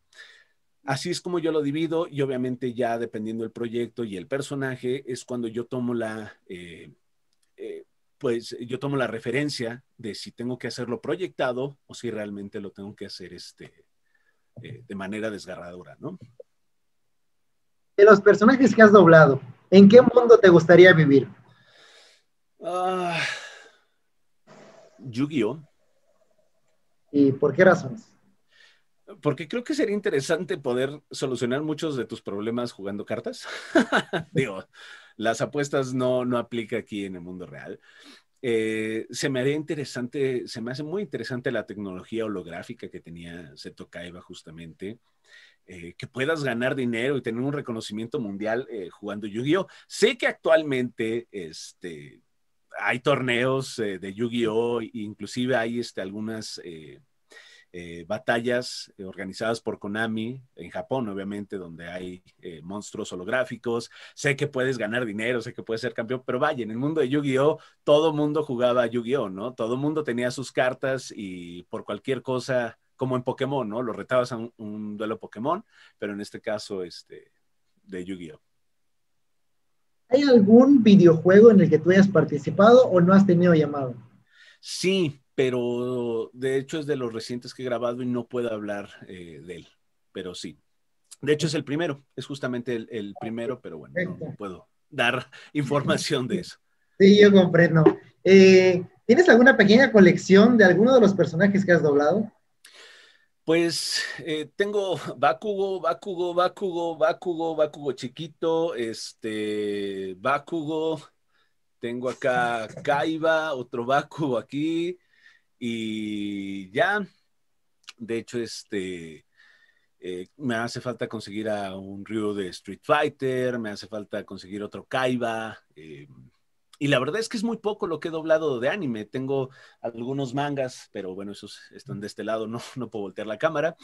Así es como yo lo divido y obviamente ya dependiendo del proyecto y el personaje es cuando yo tomo la, eh, eh, pues yo tomo la referencia de si tengo que hacerlo proyectado o si realmente lo tengo que hacer este, eh, de manera desgarradora, ¿no? De los personajes que has doblado, ¿en qué mundo te gustaría vivir? Ah, Yu-Gi-Oh. ¿Y por qué razones? porque creo que sería interesante poder solucionar muchos de tus problemas jugando cartas. Digo, las apuestas no, no aplica aquí en el mundo real. Eh, se me haría interesante, se me hace muy interesante la tecnología holográfica que tenía Seto Kaiba justamente. Eh, que puedas ganar dinero y tener un reconocimiento mundial eh, jugando Yu-Gi-Oh! Sé que actualmente este, hay torneos de Yu-Gi-Oh! E inclusive hay este, algunas eh, batallas eh, organizadas por Konami en Japón, obviamente, donde hay eh, monstruos holográficos. Sé que puedes ganar dinero, sé que puedes ser campeón, pero vaya, en el mundo de Yu-Gi-Oh, todo mundo jugaba a Yu-Gi-Oh, ¿no? Todo mundo tenía sus cartas y por cualquier cosa, como en Pokémon, ¿no? Lo retabas a un, un duelo Pokémon, pero en este caso, este, de Yu-Gi-Oh. ¿Hay algún videojuego en el que tú hayas participado o no has tenido llamado? Sí, pero de hecho es de los recientes que he grabado y no puedo hablar eh, de él, pero sí. De hecho es el primero, es justamente el, ah, primero, pero bueno, no, puedo dar información de eso. Sí, yo comprendo. Eh, ¿Tienes alguna pequeña colección de alguno de los personajes que has doblado? Pues eh, tengo Bakugo, Bakugo, Bakugo, Bakugo, Bakugo chiquito, este Bakugo, tengo acá Kaiba, otro Bakugo aquí, y ya, de hecho, este, eh, me hace falta conseguir a un Ryu de Street Fighter, me hace falta conseguir otro Kaiba. Eh, y la verdad es que es muy poco lo que he doblado de anime. Tengo algunos mangas, pero bueno, esos están de este lado, no, puedo voltear la cámara.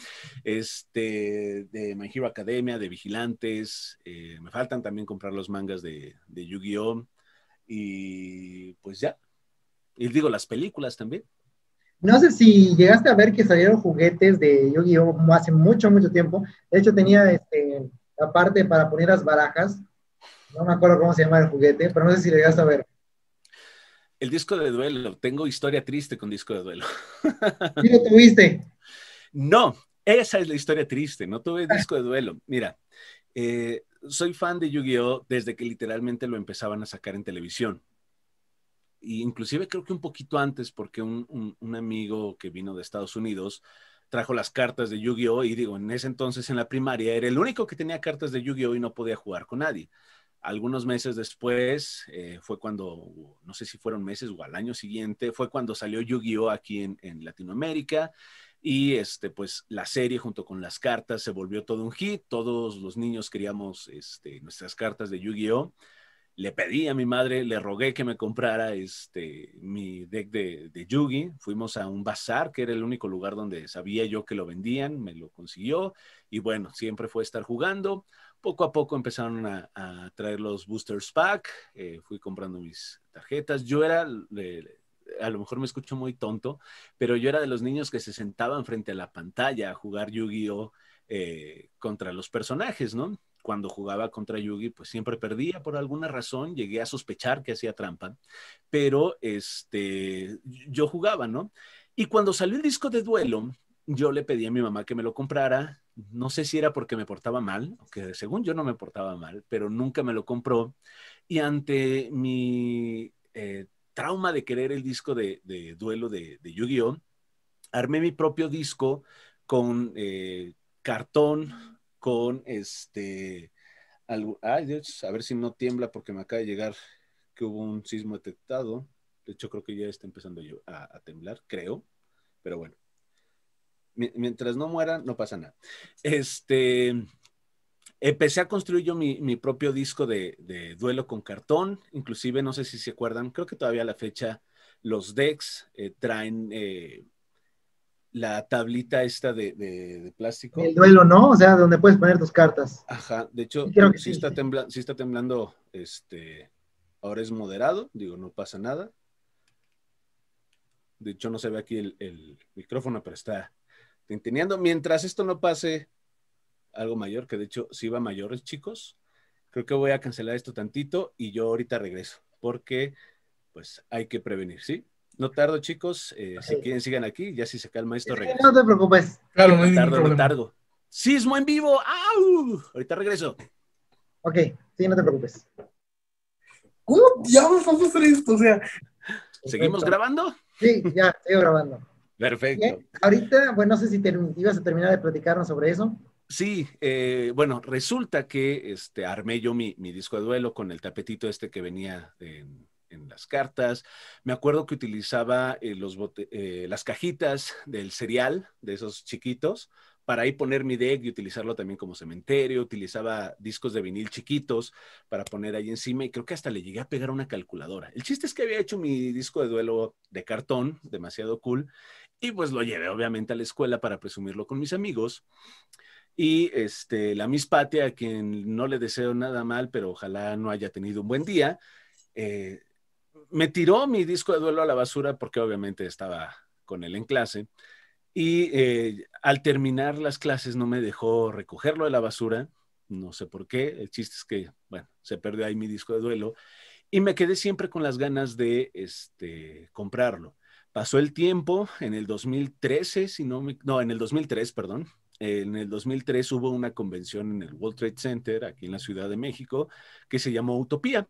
Este, de My Hero Academia, de Vigilantes. Eh, me faltan también comprar los mangas de, de Yu-Gi-Oh! Y pues ya. Y digo, las películas también. No sé si llegaste a ver que salieron juguetes de Yu-Gi-Oh! hace mucho, mucho tiempo. De hecho, tenía este, la parte para poner las barajas. No me acuerdo cómo se llama el juguete, pero no sé si llegaste a ver. El disco de duelo. Tengo historia triste con disco de duelo. ¿Y lo tuviste? No, esa es la historia triste. No tuve disco de duelo. Mira, eh, soy fan de Yu-Gi-Oh! desde que literalmente lo empezaban a sacar en televisión inclusive creo que un poquito antes, porque un, amigo que vino de Estados Unidos trajo las cartas de Yu-Gi-Oh! y digo, en ese entonces en la primaria era el único que tenía cartas de Yu-Gi-Oh! y no podía jugar con nadie. Algunos meses después, eh, fue cuando, no sé si fueron meses o al año siguiente, fue cuando salió Yu-Gi-Oh! aquí en, Latinoamérica y este pues la serie junto con las cartas se volvió todo un hit, todos los niños queríamos este, nuestras cartas de Yu-Gi-Oh! le pedí a mi madre, le rogué que me comprara este, mi deck de, Yugi. Fuimos a un bazar, que era el único lugar donde sabía yo que lo vendían, me lo consiguió. Y bueno, siempre fue estar jugando. Poco a poco empezaron a, traer los boosters pack, eh, fui comprando mis tarjetas. Yo era, a lo mejor me escucho muy tonto, pero yo era de los niños que se sentaban frente a la pantalla a jugar Yu-Gi-Oh! Eh, contra los personajes, ¿no? cuando jugaba contra Yugi, pues siempre perdía por alguna razón, llegué a sospechar que hacía trampa, pero este, yo jugaba, ¿no? Y cuando salió el disco de duelo, yo le pedí a mi mamá que me lo comprara, no sé si era porque me portaba mal, que según yo no me portaba mal, pero nunca me lo compró, y ante mi eh, trauma de querer el disco de, duelo de, de yu armé mi propio disco con... Eh, cartón, con este. Algo, a ver si no tiembla porque me acaba de llegar que hubo un sismo detectado. De hecho, creo que ya está empezando a, a temblar, creo. Pero bueno. Mientras no muera, no pasa nada. Este empecé a construir yo mi, propio disco de, de, duelo con cartón, inclusive no sé si se acuerdan, creo que todavía a la fecha los decks eh, traen eh, la tablita esta de, plástico. El duelo, ¿no? O sea, donde puedes poner tus cartas. Ajá, de hecho, sí, Está está temblando, este, ahora es moderado, digo, no pasa nada. De hecho, no se ve aquí el, micrófono, pero está teniendo. Mientras esto no pase algo mayor, que de hecho sí va mayores, chicos, creo que voy a cancelar esto tantito y yo ahorita regreso, porque pues hay que prevenir, ¿sí? No tardo, chicos. Eh, si quieren, sigan aquí. Ya si se calma esto, eh, regreso. No te preocupes. Claro, no, hay tardo, no tardo. Sismo en vivo. ¡Au! Ahorita regreso. Ok, sí, no te preocupes. ¿Cómo vamos a O sea. ¿Seguimos grabando? Sí, ya, sigo grabando. Perfecto. ahorita, bueno, no sé si te, ibas a terminar de platicarnos sobre eso. Sí, eh, bueno, resulta que este, armé yo mi, disco de duelo con el tapetito este que venía de en las cartas. Me acuerdo que utilizaba eh, los eh, las cajitas del cereal, de esos chiquitos, para ahí poner mi deck y utilizarlo también como cementerio. Utilizaba discos de vinil chiquitos para poner ahí encima y creo que hasta le llegué a pegar una calculadora. El chiste es que había hecho mi disco de duelo de cartón, demasiado cool, y pues lo llevé obviamente a la escuela para presumirlo con mis amigos. Y este, la Miss Patia, a quien no le deseo nada mal, pero ojalá no haya tenido un buen día, eh, me tiró mi disco de duelo a la basura porque obviamente estaba con él en clase y eh, al terminar las clases no me dejó recogerlo de la basura, no sé por qué, el chiste es que, bueno, se perdió ahí mi disco de duelo y me quedé siempre con las ganas de este, comprarlo. Pasó el tiempo, en el 2013, si no, no, en el 2003, perdón, en el 2003 hubo una convención en el World Trade Center, aquí en la Ciudad de México, que se llamó Utopía.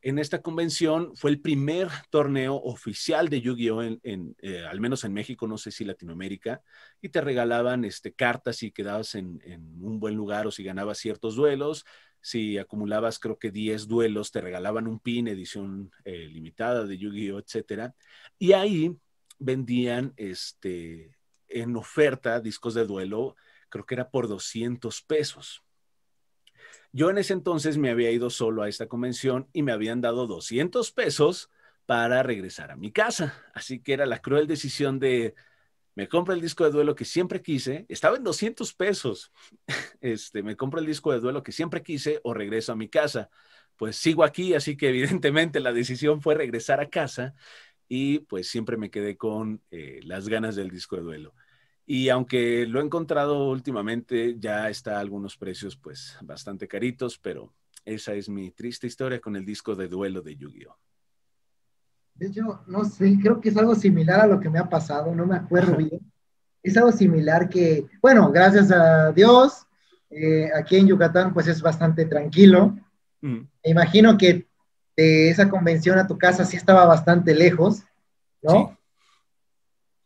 En esta convención fue el primer torneo oficial de Yu-Gi-Oh! En, eh, al menos en México, no sé si Latinoamérica, y te regalaban este, cartas si quedabas en, un buen lugar o si ganabas ciertos duelos. Si acumulabas, creo que 10 duelos, te regalaban un pin, edición eh, limitada de Yu-Gi-Oh!, etc. Y ahí vendían este, en oferta discos de duelo, creo que era por 200 pesos. Yo en ese entonces me había ido solo a esta convención y me habían dado 200 pesos para regresar a mi casa. Así que era la cruel decisión de, me compro el disco de duelo que siempre quise, estaba en 200 pesos, este, me compro el disco de duelo que siempre quise o regreso a mi casa. Pues sigo aquí, así que evidentemente la decisión fue regresar a casa y pues siempre me quedé con eh, las ganas del disco de duelo. Y aunque lo he encontrado últimamente, ya está a algunos precios pues bastante caritos, pero esa es mi triste historia con el disco de duelo de Yu-Gi-Oh. De hecho, no sé, creo que es algo similar a lo que me ha pasado, no me acuerdo bien. es algo similar que, bueno, gracias a Dios, eh, aquí en Yucatán pues es bastante tranquilo. Mm. Me imagino que de esa convención a tu casa sí estaba bastante lejos, ¿no?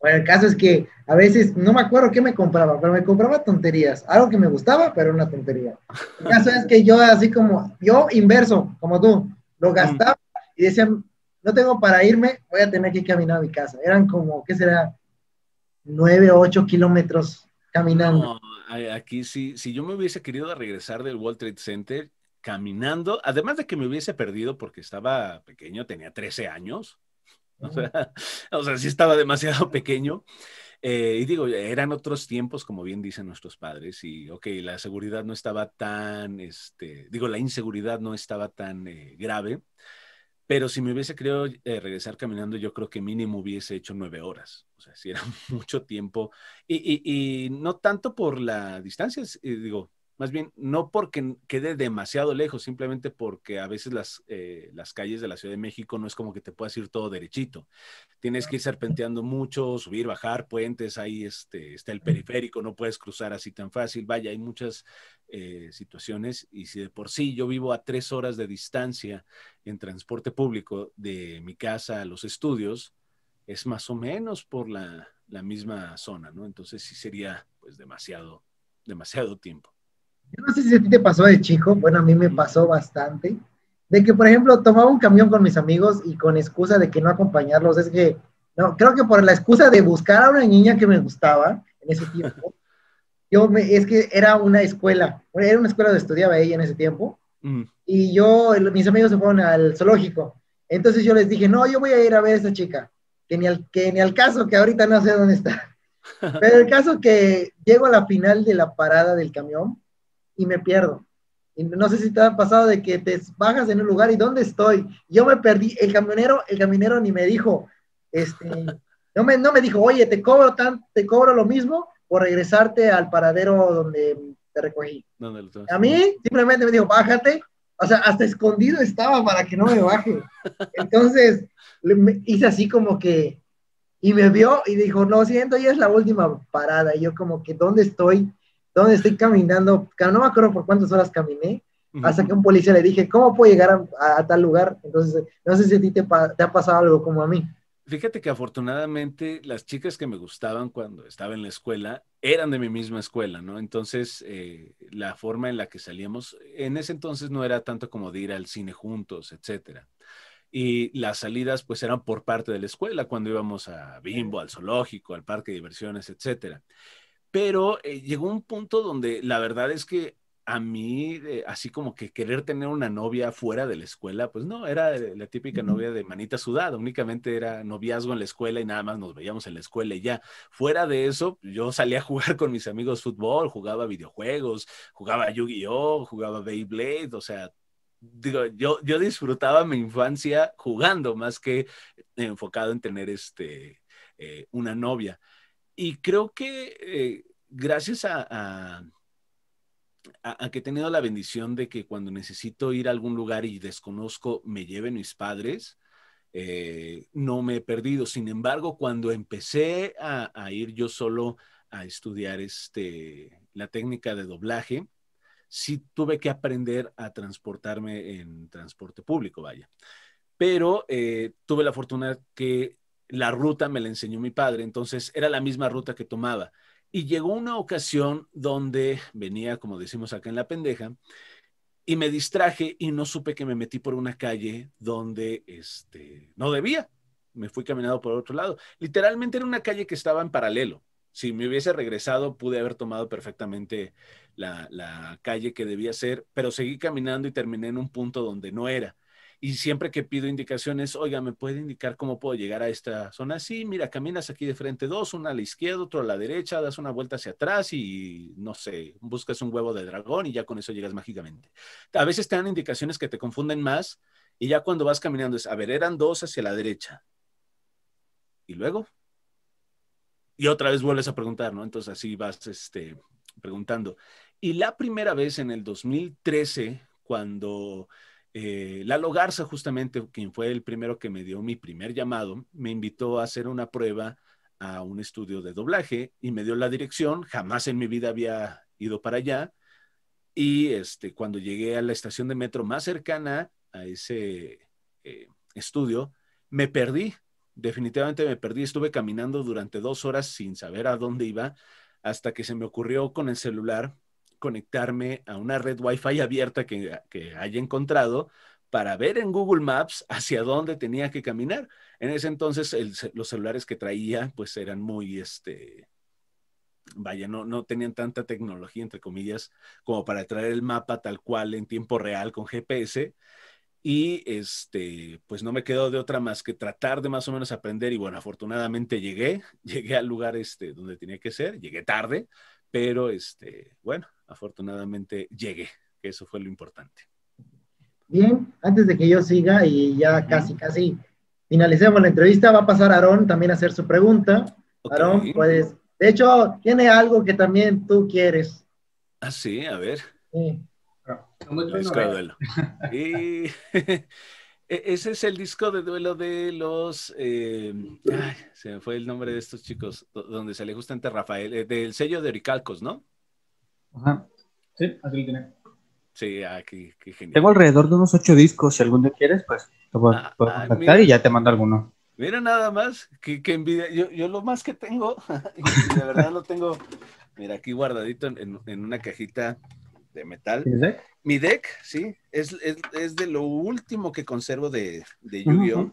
Bueno, el caso es que a veces no me acuerdo qué me compraba, pero me compraba tonterías. Algo que me gustaba, pero una tontería. El caso es que yo, así como, yo inverso, como tú, lo gastaba y decía, no tengo para irme, voy a tener que caminar a mi casa. Eran como, ¿qué será? o ocho kilómetros caminando. No, aquí sí, si yo me hubiese querido regresar del World Trade Center caminando, además de que me hubiese perdido porque estaba pequeño, tenía 13 años, o sea, o sea sí estaba demasiado pequeño. Eh, y digo, eran otros tiempos, como bien dicen nuestros padres, y ok, la seguridad no estaba tan, este, digo, la inseguridad no estaba tan eh, grave, pero si me hubiese querido eh, regresar caminando, yo creo que mínimo hubiese hecho nueve horas. O sea, si era mucho tiempo. Y, y, y no tanto por la distancia, digo, más bien, no porque quede demasiado lejos, simplemente porque a veces las, eh, las calles de la Ciudad de México no es como que te puedas ir todo derechito. Tienes que ir serpenteando mucho, subir, bajar puentes, ahí este, está el periférico, no puedes cruzar así tan fácil. Vaya, hay muchas eh, situaciones y si de por sí yo vivo a tres horas de distancia en transporte público de mi casa a los estudios, es más o menos por la, la misma zona, ¿no? Entonces sí sería pues demasiado, demasiado tiempo no sé si a ti te pasó de chico, bueno, a mí me pasó bastante, de que, por ejemplo, tomaba un camión con mis amigos y con excusa de que no acompañarlos, es que, no, creo que por la excusa de buscar a una niña que me gustaba en ese tiempo, yo me, es que era una escuela, era una escuela donde estudiaba ella en ese tiempo, mm. y yo, mis amigos se fueron al zoológico, entonces yo les dije, no, yo voy a ir a ver a esa chica, que ni al, que ni al caso, que ahorita no sé dónde está. Pero el caso que llego a la final de la parada del camión y me pierdo. Y no sé si te ha pasado de que te bajas en un lugar y ¿dónde estoy? Yo me perdí, el camionero, el camionero ni me dijo, este, no me, no me dijo, oye, te cobro, tan, te cobro lo mismo por regresarte al paradero donde te recogí. a mí simplemente me dijo, bájate, o sea, hasta escondido estaba para que no me baje. Entonces, hice así como que, y me vio y dijo, no, siento, ya es la última parada. Y yo como que, ¿dónde estoy? donde estoy caminando, no me acuerdo por cuántas horas caminé, hasta que un policía le dije, ¿cómo puedo llegar a, tal lugar? Entonces, no sé si a ti te, ha pasado algo como a mí. Fíjate que afortunadamente las chicas que me gustaban cuando estaba en la escuela eran de mi misma escuela, ¿no? Entonces, eh, la forma en la que salíamos, en ese entonces no era tanto como de ir al cine juntos, etcétera y las salidas pues eran por parte de la escuela cuando íbamos a Bimbo, al zoológico, al parque de diversiones, etcétera pero eh, llegó un punto donde la verdad es que a mí, eh, así como que querer tener una novia fuera de la escuela, pues no, era eh, la típica novia de manita sudada, únicamente era noviazgo en la escuela y nada más nos veíamos en la escuela y ya. Fuera de eso, yo salía a jugar con mis amigos fútbol, jugaba videojuegos, jugaba Yu-Gi-Oh, jugaba Beyblade, o sea, yo, disfrutaba mi infancia jugando más que enfocado en tener este, una novia y creo que eh, gracias a, que he tenido la bendición de que cuando necesito ir a algún lugar y desconozco, me lleven mis padres, eh, no me he perdido. Sin embargo, cuando empecé a, ir yo solo a estudiar este, la técnica de doblaje, sí tuve que aprender a transportarme en transporte público, vaya. Pero eh, tuve la fortuna que la ruta me la enseñó mi padre, entonces era la misma ruta que tomaba. Y llegó una ocasión donde venía, como decimos acá en la pendeja, y me distraje y no supe que me metí por una calle donde este, no debía. Me fui caminando por otro lado. Literalmente era una calle que estaba en paralelo. Si me hubiese regresado, pude haber tomado perfectamente la calle que debía ser, pero seguí caminando y terminé en un punto donde no era y siempre que pido indicaciones, oiga, ¿me puede indicar cómo puedo llegar a esta zona? Sí, mira, caminas aquí de frente dos, una a la izquierda, otro a la derecha, das una vuelta hacia atrás y, no sé, buscas un huevo de dragón y ya con eso llegas mágicamente. A veces te dan indicaciones que te confunden más y ya cuando vas caminando es, a ver, eran dos hacia la derecha. Y luego, y otra vez vuelves a preguntar, ¿no? Entonces así vas este, preguntando. Y la primera vez en el 2013, cuando la eh, Lalo Garza, justamente, quien fue el primero que me dio mi primer llamado, me invitó a hacer una prueba a un estudio de doblaje y me dio la dirección. Jamás en mi vida había ido para allá. Y este, cuando llegué a la estación de metro más cercana a ese eh, estudio, me perdí. Definitivamente me perdí. Estuve caminando durante dos horas sin saber a dónde iba hasta que se me ocurrió con el celular conectarme a una red Wi-Fi abierta que, que haya encontrado para ver en Google Maps hacia dónde tenía que caminar. En ese entonces los celulares que traía pues eran muy, este, vaya, no, no tenían tanta tecnología, entre comillas, como para traer el mapa tal cual en tiempo real con GPS. Y este, pues no me quedó de otra más que tratar de más o menos aprender. Y bueno, afortunadamente llegué, llegué al lugar este donde tenía que ser, llegué tarde, pero este, bueno, afortunadamente llegué, que eso fue lo importante. Bien, antes de que yo siga y ya casi, casi finalicemos la entrevista, va a pasar Aarón también a hacer su pregunta. Aarón, puedes, de hecho, tiene algo que también tú quieres. Ah, sí, a ver. Sí. No, y... E, ese es el disco de duelo de los. Em, se me fue el nombre de estos chicos, donde sale justamente Rafael, eh, del sello de Oricalcos, ¿no? Ajá. Sí, así lo tiene. Sí, aquí, ah, qué genial. Tengo alrededor de unos ocho discos. Si algún día quieres, pues te ah, puedo, ah, contactar y ya te mando alguno. Mira nada más, que, que envidia. Yo, lo más que tengo, de verdad lo tengo, mira, aquí guardadito en, en una cajita de metal. Mi deck, sí, es, es, es, de lo último que conservo de, de Yu-Gi-Oh!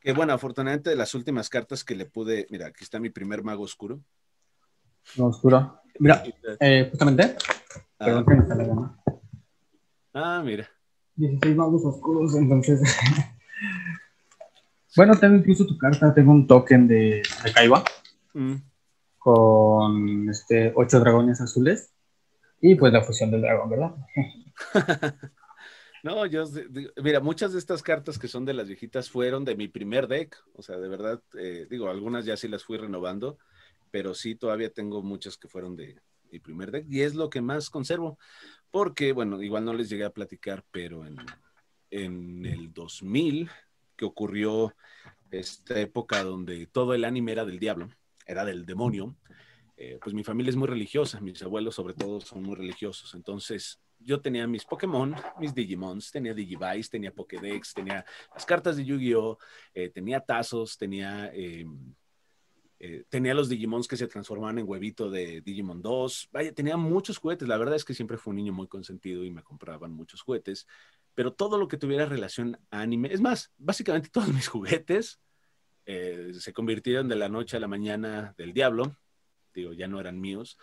Que bueno, afortunadamente de las últimas cartas que le pude. Mira, aquí está mi primer mago oscuro. Mago oscuro. Mira, eh, justamente. Ah, ah mira. 16 magos oscuros, entonces. bueno, tengo incluso tu carta, tengo un token de, de Kaiba. Mm con este, ocho dragones azules y pues la fusión del dragón, ¿verdad? no, yo, mira, muchas de estas cartas que son de las viejitas fueron de mi primer deck, o sea, de verdad, eh, digo, algunas ya sí las fui renovando, pero sí todavía tengo muchas que fueron de mi primer deck y es lo que más conservo, porque, bueno, igual no les llegué a platicar, pero en, en el 2000 que ocurrió esta época donde todo el anime era del diablo era del demonio, eh, pues mi familia es muy religiosa, mis abuelos sobre todo son muy religiosos, entonces yo tenía mis Pokémon, mis Digimons, tenía Digivice, tenía Pokédex, tenía las cartas de Yu-Gi-Oh, eh, tenía tazos, tenía, em, eh, tenía los Digimons que se transformaban en huevito de Digimon 2, vaya, tenía muchos juguetes, la verdad es que siempre fue un niño muy consentido y me compraban muchos juguetes, pero todo lo que tuviera relación anime, es más, básicamente todos mis juguetes eh, se convirtieron de la noche a la mañana del diablo, digo, ya no eran míos,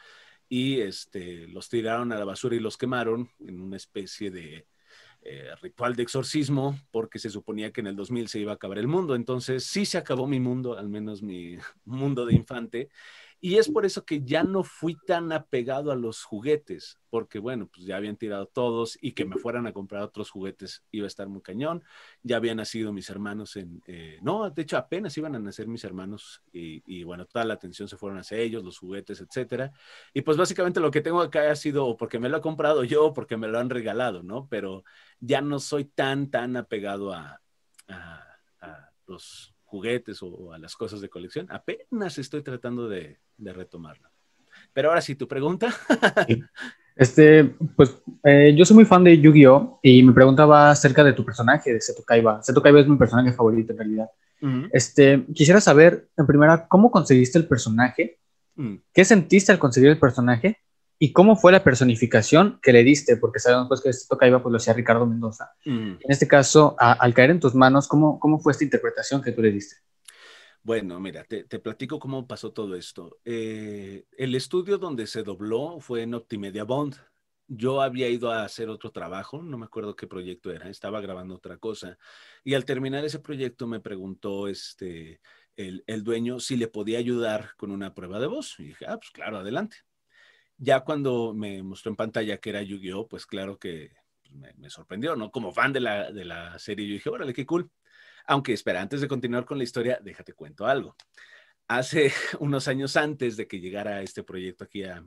y este, los tiraron a la basura y los quemaron en una especie de eh, ritual de exorcismo, porque se suponía que en el 2000 se iba a acabar el mundo. Entonces sí se acabó mi mundo, al menos mi mundo de infante, y es por eso que ya no fui tan apegado a los juguetes, porque bueno, pues ya habían tirado todos y que me fueran a comprar otros juguetes iba a estar muy cañón. Ya habían nacido mis hermanos en, eh, no, de hecho apenas iban a nacer mis hermanos y, bueno, toda la atención se fueron hacia ellos, los juguetes, etcétera. Y pues básicamente lo que tengo acá ha sido porque me lo ha comprado yo o porque me lo han regalado, ¿no? Pero ya no soy tan, tan apegado a, a, los juguetes o a las cosas de colección. Apenas estoy tratando de, de retomarla. Pero ahora sí, tu pregunta. Este, pues eh, yo soy muy fan de Yu-Gi-Oh! y me preguntaba acerca de tu personaje, de Seto Kaiba. Seto Kaiba es mi personaje favorito en realidad. este, quisiera saber, en primera, cómo conseguiste el personaje, mm. qué sentiste al conseguir el personaje y cómo fue la personificación que le diste, porque sabemos pues, que Seto Kaiba pues, lo hacía Ricardo Mendoza. En este caso, al caer en tus manos, ¿cómo, ¿cómo fue esta interpretación que tú le diste? Bueno, mira, te, platico cómo pasó todo esto. Eh, el estudio donde se dobló fue en Optimedia Bond. Yo había ido a hacer otro trabajo, no me acuerdo qué proyecto era, estaba grabando otra cosa. Y al terminar ese proyecto me preguntó este, el, dueño si le podía ayudar con una prueba de voz. Y dije, ah, pues claro, adelante. Ya cuando me mostró en pantalla que era Yu-Gi-Oh, pues claro que pues, me, sorprendió, ¿no? Como fan de la, de la serie, yo dije, órale, qué cool. Aunque espera, antes de continuar con la historia, déjate cuento algo. Hace unos años antes de que llegara este proyecto aquí a,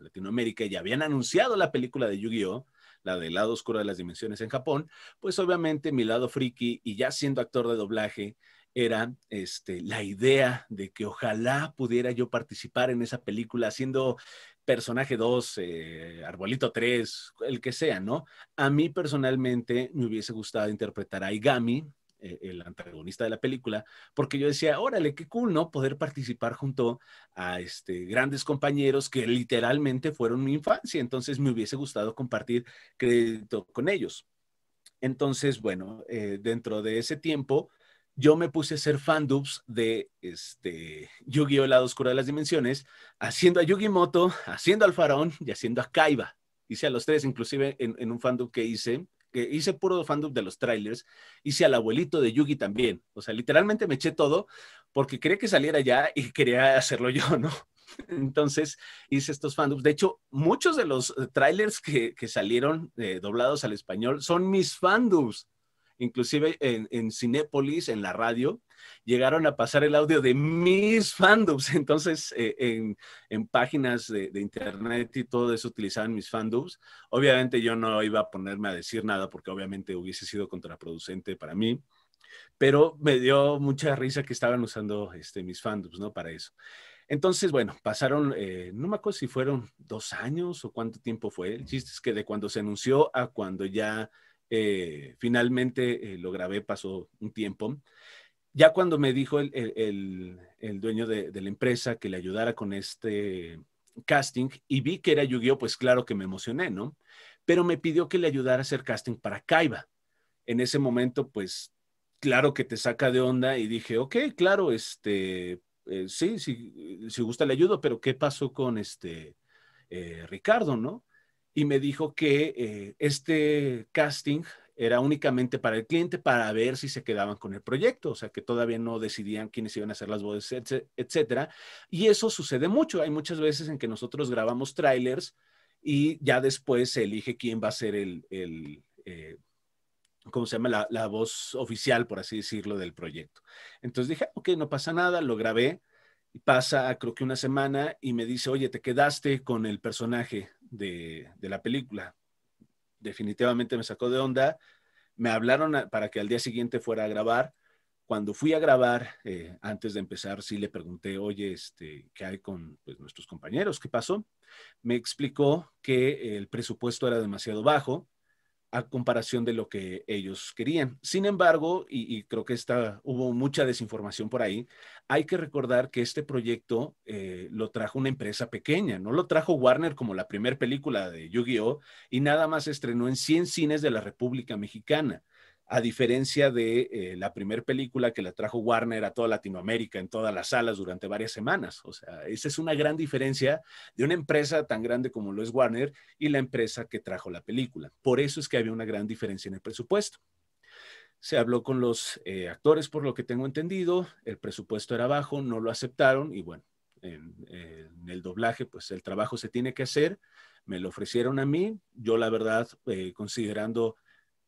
Latinoamérica, ya habían anunciado la película de Yu-Gi-Oh! la del lado oscuro de las dimensiones en Japón, pues obviamente mi lado friki y ya siendo actor de doblaje era este, la idea de que ojalá pudiera yo participar en esa película siendo personaje 2, eh, arbolito 3, el que sea, ¿no? A mí personalmente me hubiese gustado interpretar a Igami, eh, el antagonista de la película, porque yo decía, órale, qué cool, ¿no? Poder participar junto a este, grandes compañeros que literalmente fueron mi infancia, entonces me hubiese gustado compartir crédito con ellos. Entonces, bueno, eh, dentro de ese tiempo, yo me puse a hacer fandubs de este o El Lado Oscuro de las Dimensiones, haciendo a Yugi Yugimoto, haciendo al Farón y haciendo a Kaiba. Hice a los tres, inclusive en, en un fandub que hice, que hice puro fandom de los trailers, hice al abuelito de Yugi también. O sea, literalmente me eché todo porque quería que saliera ya y quería hacerlo yo, ¿no? Entonces hice estos fandubs De hecho, muchos de los trailers que, salieron eh, doblados al español son mis fandoms inclusive en, en Cinépolis, en la radio, llegaron a pasar el audio de mis fandubs. Entonces, eh, en, páginas de, internet y todo eso utilizaban mis fandubs. Obviamente yo no iba a ponerme a decir nada porque obviamente hubiese sido contraproducente para mí. Pero me dio mucha risa que estaban usando este, mis fandubs ¿no? Para eso. Entonces, bueno, pasaron, eh, no me acuerdo si fueron dos años o cuánto tiempo fue. El chiste es que de cuando se anunció a cuando ya eh, finalmente eh, lo grabé, pasó un tiempo. Ya cuando me dijo el, dueño de, la empresa que le ayudara con este casting y vi que era yu gi pues claro que me emocioné, ¿no? Pero me pidió que le ayudara a hacer casting para Kaiba. En ese momento, pues claro que te saca de onda y dije, ok, claro, este, eh, sí, si gusta le ayudo, pero ¿qué pasó con este Ricardo, no? y me dijo que eh, este casting era únicamente para el cliente para ver si se quedaban con el proyecto, o sea que todavía no decidían quiénes iban a hacer las voces, etcétera. Y eso sucede mucho. Hay muchas veces en que nosotros grabamos trailers y ya después se elige quién va a ser el, el eh, ¿cómo se llama? La, voz oficial, por así decirlo, del proyecto. Entonces dije, ok, no pasa nada, lo grabé. Y pasa, creo que una semana, y me dice, oye, te quedaste con el personaje de, la película. Definitivamente me sacó de onda. Me hablaron para que al día siguiente fuera a grabar. Cuando fui a grabar, eh, antes de empezar, sí le pregunté, oye, este, ¿qué hay con pues, nuestros compañeros? ¿Qué pasó? Me explicó que el presupuesto era demasiado bajo, a comparación de lo que ellos querían. Sin embargo, y, creo que esta, hubo mucha desinformación por ahí, hay que recordar que este proyecto eh, lo trajo una empresa pequeña, no lo trajo Warner como la primera película de Yu-Gi-Oh! y nada más estrenó en 100 cines de la República Mexicana a diferencia de eh, la primera película que la trajo Warner a toda Latinoamérica en todas las salas durante varias semanas. O sea, esa es una gran diferencia de una empresa tan grande como lo es Warner y la empresa que trajo la película. Por eso es que había una gran diferencia en el presupuesto. Se habló con los eh, actores, por lo que tengo entendido, el presupuesto era bajo, no lo aceptaron y bueno, en, el doblaje, pues el trabajo se tiene que hacer. Me lo ofrecieron a mí, yo la verdad, eh, considerando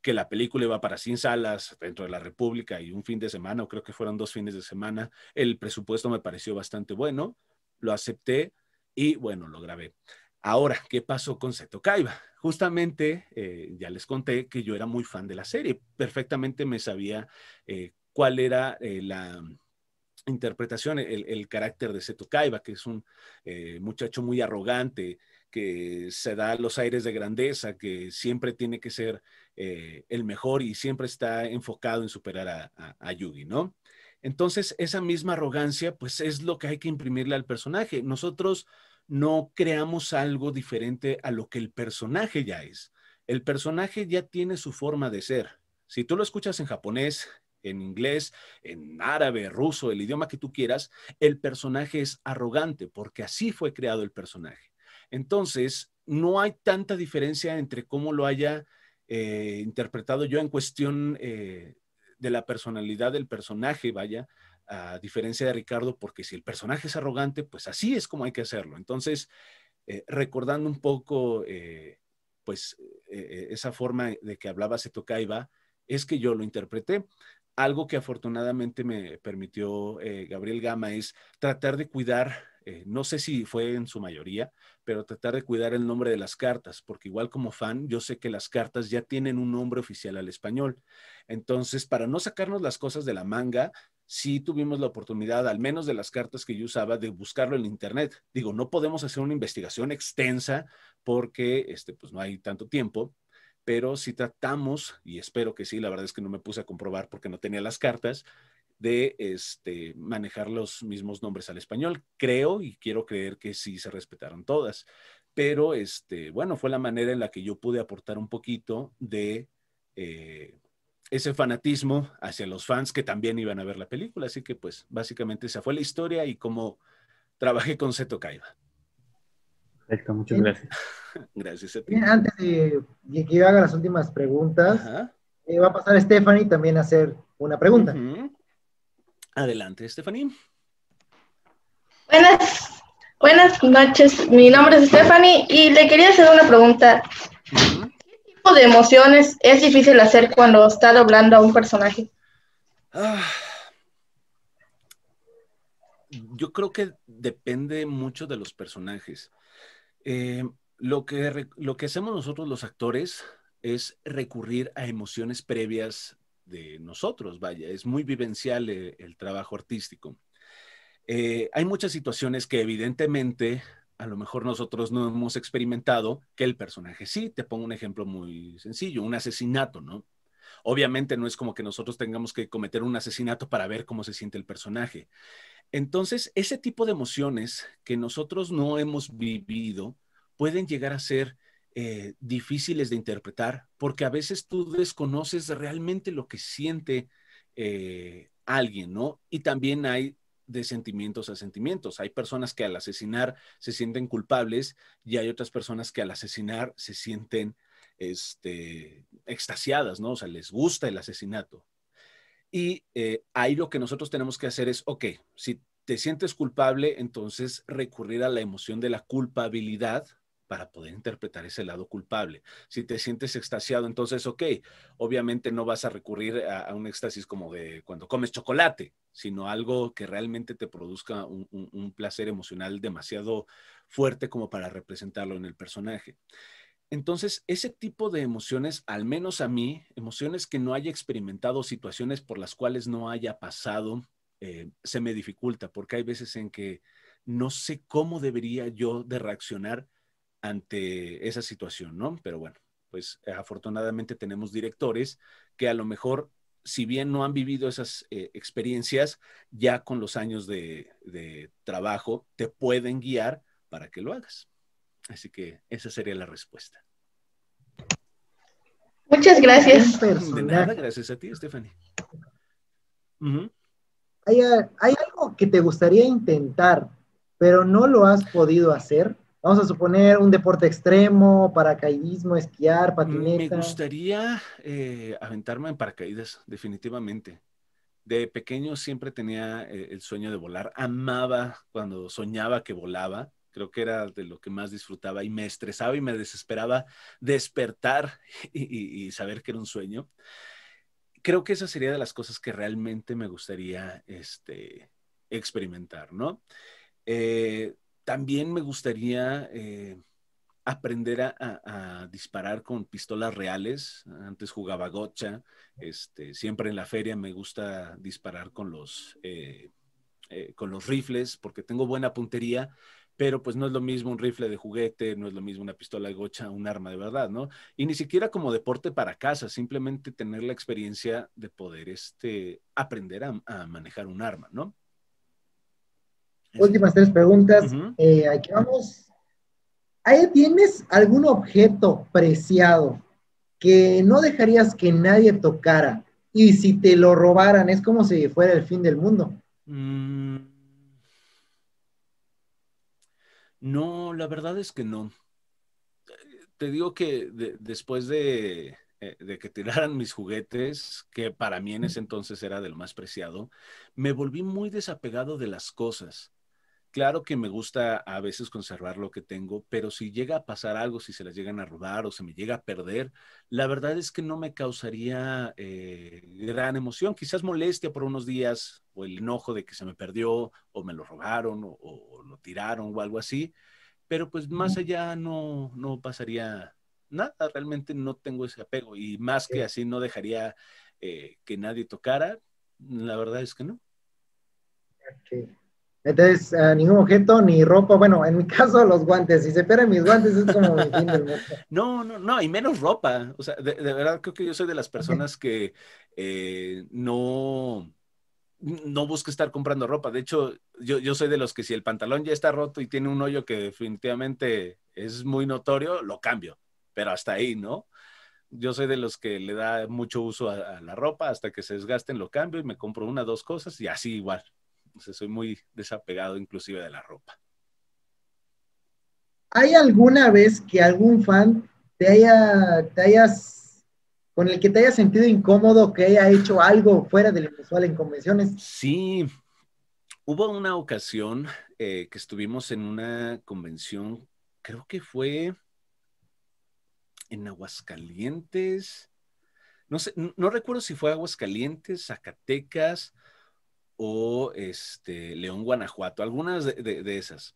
que la película iba para sin salas dentro de la República y un fin de semana, o creo que fueron dos fines de semana. El presupuesto me pareció bastante bueno, lo acepté y bueno, lo grabé. Ahora, ¿qué pasó con Seto Kaiba? Justamente, eh, ya les conté que yo era muy fan de la serie, perfectamente me sabía eh, cuál era eh, la interpretación, el, el, carácter de Seto Kaiba, que es un muchacho muy arrogante, que se da los aires de grandeza, que siempre tiene que ser eh, el mejor y siempre está enfocado en superar a, Yugi, ¿no? Entonces, esa misma arrogancia, pues es lo que hay que imprimirle al personaje. Nosotros no creamos algo diferente a lo que el personaje ya es. El personaje ya tiene su forma de ser. Si tú lo escuchas en japonés, en inglés, en árabe, ruso, el idioma que tú quieras, el personaje es arrogante porque así fue creado el personaje. Entonces, no hay tanta diferencia entre cómo lo haya eh, interpretado yo en cuestión eh, de la personalidad del personaje, vaya, a diferencia de Ricardo, porque si el personaje es arrogante, pues así es como hay que hacerlo. Entonces, eh, recordando un poco, pues, esa forma de que hablaba se toca es que yo lo interpreté. Algo que afortunadamente me permitió Gabriel Gama es tratar de cuidar eh, no sé si fue en su mayoría, pero tratar de cuidar el nombre de las cartas, porque igual como fan, yo sé que las cartas ya tienen un nombre oficial al español. Entonces, para no sacarnos las cosas de la manga, sí tuvimos la oportunidad, al menos de las cartas que yo usaba, de buscarlo en Internet. Digo, no podemos hacer una investigación extensa porque este, pues no hay tanto tiempo, pero si tratamos, y espero que sí, la verdad es que no me puse a comprobar porque no tenía las cartas, de este, manejar los mismos nombres al español. Creo y quiero creer que sí se respetaron todas, pero este, bueno, fue la manera en la que yo pude aportar un poquito de eh, ese fanatismo hacia los fans que también iban a ver la película. Así que pues básicamente esa fue la historia y como trabajé con Seto Kaiba. Perfecto, muchas gracias. gracias a antes de que haga las últimas preguntas, eh, va a pasar Stephanie también a hacer una pregunta. Adelante, Stephanie. Buenas, buenas noches, mi nombre es Stephanie y le quería hacer una pregunta. ¿Qué tipo de emociones es difícil hacer cuando está doblando a un personaje? Ah. yo creo que depende mucho de los personajes. Eh, lo, que, lo que hacemos nosotros los actores es recurrir a emociones previas de nosotros, vaya, es muy vivencial eh, el, trabajo artístico. Eh, hay muchas situaciones que evidentemente a lo mejor nosotros no hemos experimentado que el personaje sí. Te pongo un ejemplo muy sencillo, un asesinato, ¿no? Obviamente no es como que nosotros tengamos que cometer un asesinato para ver cómo se siente el personaje. Entonces, ese tipo de emociones que nosotros no hemos vivido pueden llegar a ser eh, difíciles de interpretar, porque a veces tú desconoces realmente lo que siente eh, alguien, ¿no? Y también hay de sentimientos a sentimientos. Hay personas que al asesinar se sienten culpables y hay otras personas que al asesinar se sienten este, extasiadas, ¿no? O sea, les gusta el asesinato. Y eh, ahí lo que nosotros tenemos que hacer es, ok, si te sientes culpable, entonces recurrir a la emoción de la culpabilidad para poder interpretar ese lado culpable. Si te sientes extasiado, entonces, ok, obviamente no vas a recurrir a, un éxtasis como de cuando comes chocolate, sino algo que realmente te produzca un, placer emocional demasiado fuerte como para representarlo en el personaje. Entonces, ese tipo de emociones, al menos a mí, emociones que no haya experimentado, situaciones por las cuales no haya pasado, eh, se me dificulta, porque hay veces en que no sé cómo debería yo de reaccionar ante esa situación, ¿no? Pero bueno, pues afortunadamente tenemos directores que a lo mejor, si bien no han vivido esas eh, experiencias, ya con los años de, trabajo te pueden guiar para que lo hagas. Así que esa sería la respuesta. Muchas gracias. De nada, gracias a ti, Stephanie. ¿Hay, algo que te gustaría intentar, pero no lo has podido hacer? vamos a suponer un deporte extremo, paracaidismo, esquiar, patineta. Me gustaría eh, aventarme en paracaídas, definitivamente. De pequeño siempre tenía eh, el sueño de volar. Amaba cuando soñaba que volaba. Creo que era de lo que más disfrutaba y me estresaba y me desesperaba despertar y, saber que era un sueño. Creo que esa sería de las cosas que realmente me gustaría este, experimentar, ¿no? Eh, también me gustaría eh, aprender a, disparar con pistolas reales. Antes jugaba gocha. Este, siempre en la feria me gusta disparar eh, eh, con los, rifles porque tengo buena puntería, pero pues no es lo mismo un rifle de juguete, no es lo mismo una pistola de gocha, un arma de verdad, ¿no? Y ni siquiera como deporte para casa, simplemente tener la experiencia de poder este, aprender a manejar un arma, ¿no? últimas tres preguntas. Eh, aquí vamos. ¿Ahí tienes algún objeto preciado que no dejarías que nadie tocara? Y si te lo robaran, es como si fuera el fin del mundo. Mm. No, la verdad es que no. Te digo que después de, eh, de que tiraran mis juguetes, que para mí en ese entonces era del más preciado, me volví muy desapegado de las cosas. Claro que me gusta a veces conservar lo que tengo, pero si llega a pasar algo, si se las llegan a robar o se me llega a perder, la verdad es que no me causaría eh, gran emoción, quizás molestia por unos días o el enojo de que se me perdió o me lo robaron o, lo tiraron o algo así, pero pues más allá no, pasaría nada, realmente no tengo ese apego y más que así no dejaría eh, que nadie tocara, la verdad es que no. Entonces, eh, ningún objeto, ni ropa, bueno, en mi caso los guantes, si se pierden mis guantes es como fin No, no, no, y menos ropa, o sea, de, verdad creo que yo soy de las personas que eh, no, no busco estar comprando ropa, de hecho, yo, soy de los que si el pantalón ya está roto y tiene un hoyo que definitivamente es muy notorio, lo cambio, pero hasta ahí, ¿no? yo soy de los que le da mucho uso a, la ropa, hasta que se desgasten lo cambio y me compro una, dos cosas y así igual soy muy desapegado inclusive de la ropa. ¿Hay alguna vez que algún fan te haya, te hayas, con el que te haya sentido incómodo, que haya hecho algo fuera de lo usual en convenciones? Sí, hubo una ocasión eh, que estuvimos en una convención, creo que fue en Aguascalientes, no sé, no recuerdo si fue Aguascalientes, Zacatecas, o este, León, Guanajuato, algunas de, esas.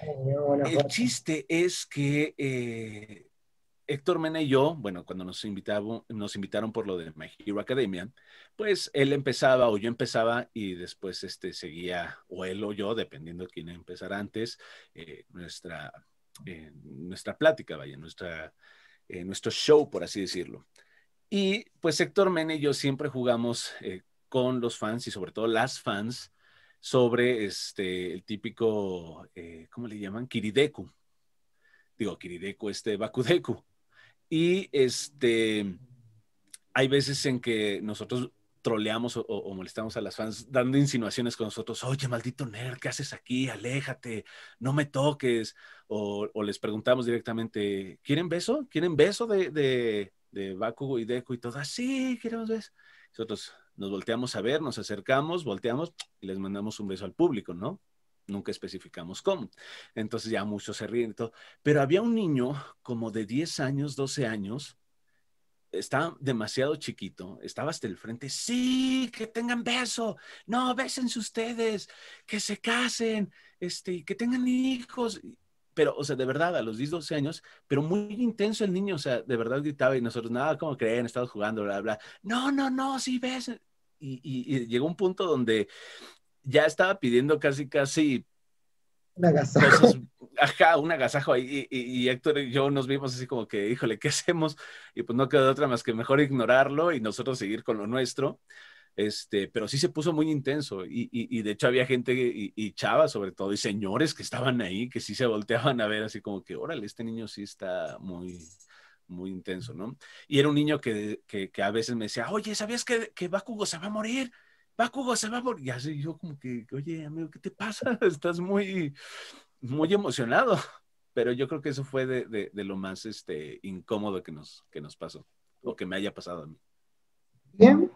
El chiste es que eh, Héctor Mena y yo, bueno, cuando nos, nos invitaron por lo de My Hero Academia, pues él empezaba o yo empezaba y después este, seguía o él o yo, dependiendo de quién empezara antes, eh, nuestra, eh, nuestra plática, vaya, nuestra, nuestro show, por así decirlo. Y pues Héctor Mena y yo siempre jugamos con los fans y sobre todo las fans sobre este, el típico, eh, ¿cómo le llaman? Kirideku. Digo, Kirideku, este, Bakudeku. Y este, hay veces en que nosotros troleamos o, molestamos a las fans dando insinuaciones con nosotros, oye, maldito nerd, ¿qué haces aquí? Aléjate, no me toques. O, les preguntamos directamente, ¿quieren beso? ¿Quieren beso de, de, de y Deku? Y todo, ah, sí, queremos beso. Nosotros, nos volteamos a ver, nos acercamos, volteamos y les mandamos un beso al público, ¿no? Nunca especificamos cómo. Entonces ya muchos se ríen y todo. Pero había un niño como de 10 años, 12 años, está demasiado chiquito, estaba hasta el frente, sí, que tengan beso, no, bésense ustedes, que se casen, este, que tengan hijos pero, o sea, de verdad, a los 10, 12 años, pero muy intenso el niño, o sea, de verdad gritaba y nosotros, nada, como creen? Estamos jugando, bla, bla. No, no, no, sí ves. Y, y, llegó un punto donde ya estaba pidiendo casi, casi... Un agasajo. Cosas, ajá, un agasajo. Y, y, Héctor y yo nos vimos así como que, híjole, ¿qué hacemos? Y pues no quedó otra más que mejor ignorarlo y nosotros seguir con lo nuestro este, pero sí se puso muy intenso y, de hecho había gente y, y, chavas sobre todo y señores que estaban ahí que sí se volteaban a ver así como que, órale, este niño sí está muy, muy intenso, ¿no? Y era un niño que, que, a veces me decía, oye, ¿sabías que, que Bakugo se va a morir? Bakugo se va a morir. Y así yo como que, oye, amigo, ¿qué te pasa? Estás muy, muy emocionado. Pero yo creo que eso fue de, de, lo más este, incómodo que nos, que nos pasó o que me haya pasado a mí. Bien,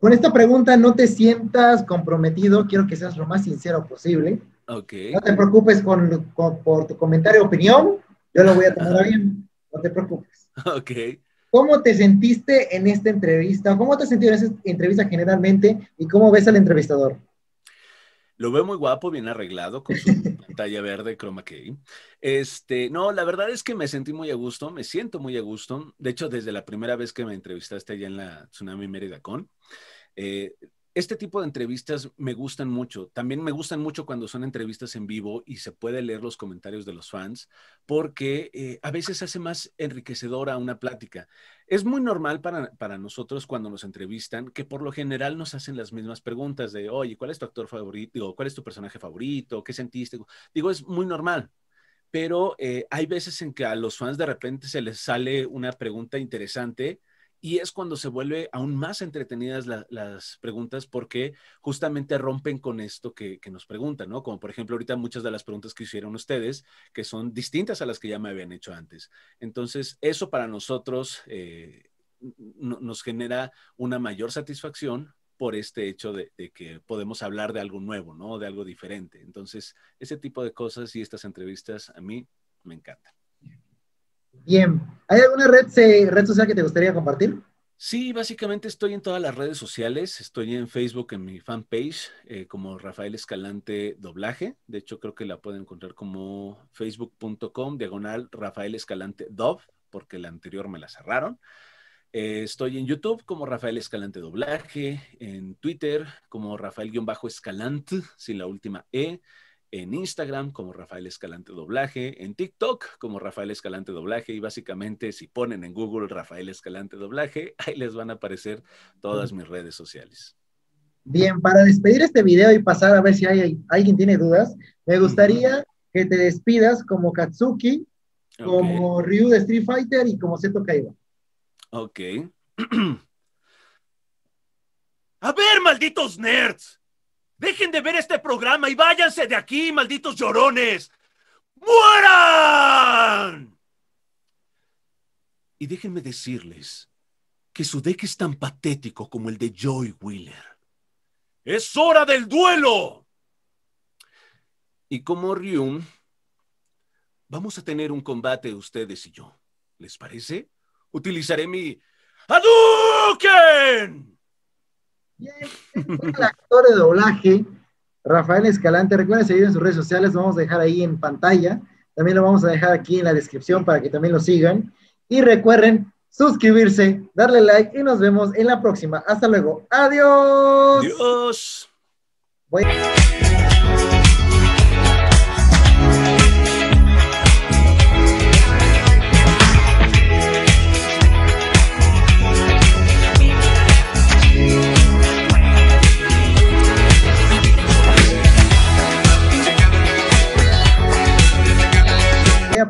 con esta pregunta no te sientas comprometido, quiero que seas lo más sincero posible. Okay. No te preocupes con, por tu comentario o opinión, yo lo voy a tomar bien, no te preocupes. Ok. ¿Cómo te sentiste en esta entrevista? ¿Cómo te has sentido en esta entrevista generalmente? ¿Y cómo ves al entrevistador? Lo veo muy guapo, bien arreglado, con su pantalla verde, croma key. Este, no, la verdad es que me sentí muy a gusto, me siento muy a gusto. De hecho, desde la primera vez que me entrevistaste allá en la Tsunami Mérida Con, eh, este tipo de entrevistas me gustan mucho. También me gustan mucho cuando son entrevistas en vivo y se puede leer los comentarios de los fans, porque eh, a veces hace más enriquecedora una plática. Es muy normal para, nosotros cuando nos entrevistan que por lo general nos hacen las mismas preguntas de, oye, ¿cuál es tu actor favorito? ¿Cuál es tu personaje favorito? ¿Qué sentiste? Digo, es muy normal. Pero eh, hay veces en que a los fans de repente se les sale una pregunta interesante y es cuando se vuelve aún más entretenidas las preguntas porque justamente rompen con esto que, nos preguntan, ¿no? Como por ejemplo ahorita muchas de las preguntas que hicieron ustedes, que son distintas a las que ya me habían hecho antes. Entonces, eso para nosotros eh, nos genera una mayor satisfacción por este hecho de, que podemos hablar de algo nuevo, ¿no? De algo diferente. Entonces, ese tipo de cosas y estas entrevistas a mí me encantan. Bien. ¿Hay alguna red, social que te gustaría compartir? Sí, básicamente estoy en todas las redes sociales. Estoy en Facebook, en mi fanpage, eh, como Rafael Escalante Doblaje. De hecho, creo que la pueden encontrar como facebook.com, diagonal Rafael Escalante Dob, porque la anterior me la cerraron. Eh, estoy en YouTube como Rafael Escalante Doblaje, en Twitter como Rafael-Escalante, sin la última E en Instagram como Rafael Escalante Doblaje, en TikTok como Rafael Escalante Doblaje y básicamente si ponen en Google Rafael Escalante Doblaje, ahí les van a aparecer todas mis redes sociales. Bien, para despedir este video y pasar a ver si hay, alguien tiene dudas, me gustaría que te despidas como Katsuki, como Ryu de Street Fighter y como Seto Kaiba. Ok. a ver, malditos nerds. Dejen de ver este programa y váyanse de aquí, malditos llorones. ¡Mueran! Y déjenme decirles que su deck es tan patético como el de Joy Wheeler. ¡Es hora del duelo! Y como Ryun, vamos a tener un combate ustedes y yo. ¿Les parece? Utilizaré mi ¡ADuken! Y el actor de doblaje, Rafael Escalante. Recuerden seguir en sus redes sociales, lo vamos a dejar ahí en pantalla. También lo vamos a dejar aquí en la descripción para que también lo sigan. Y recuerden suscribirse, darle like y nos vemos en la próxima. Hasta luego. Adiós. Adiós.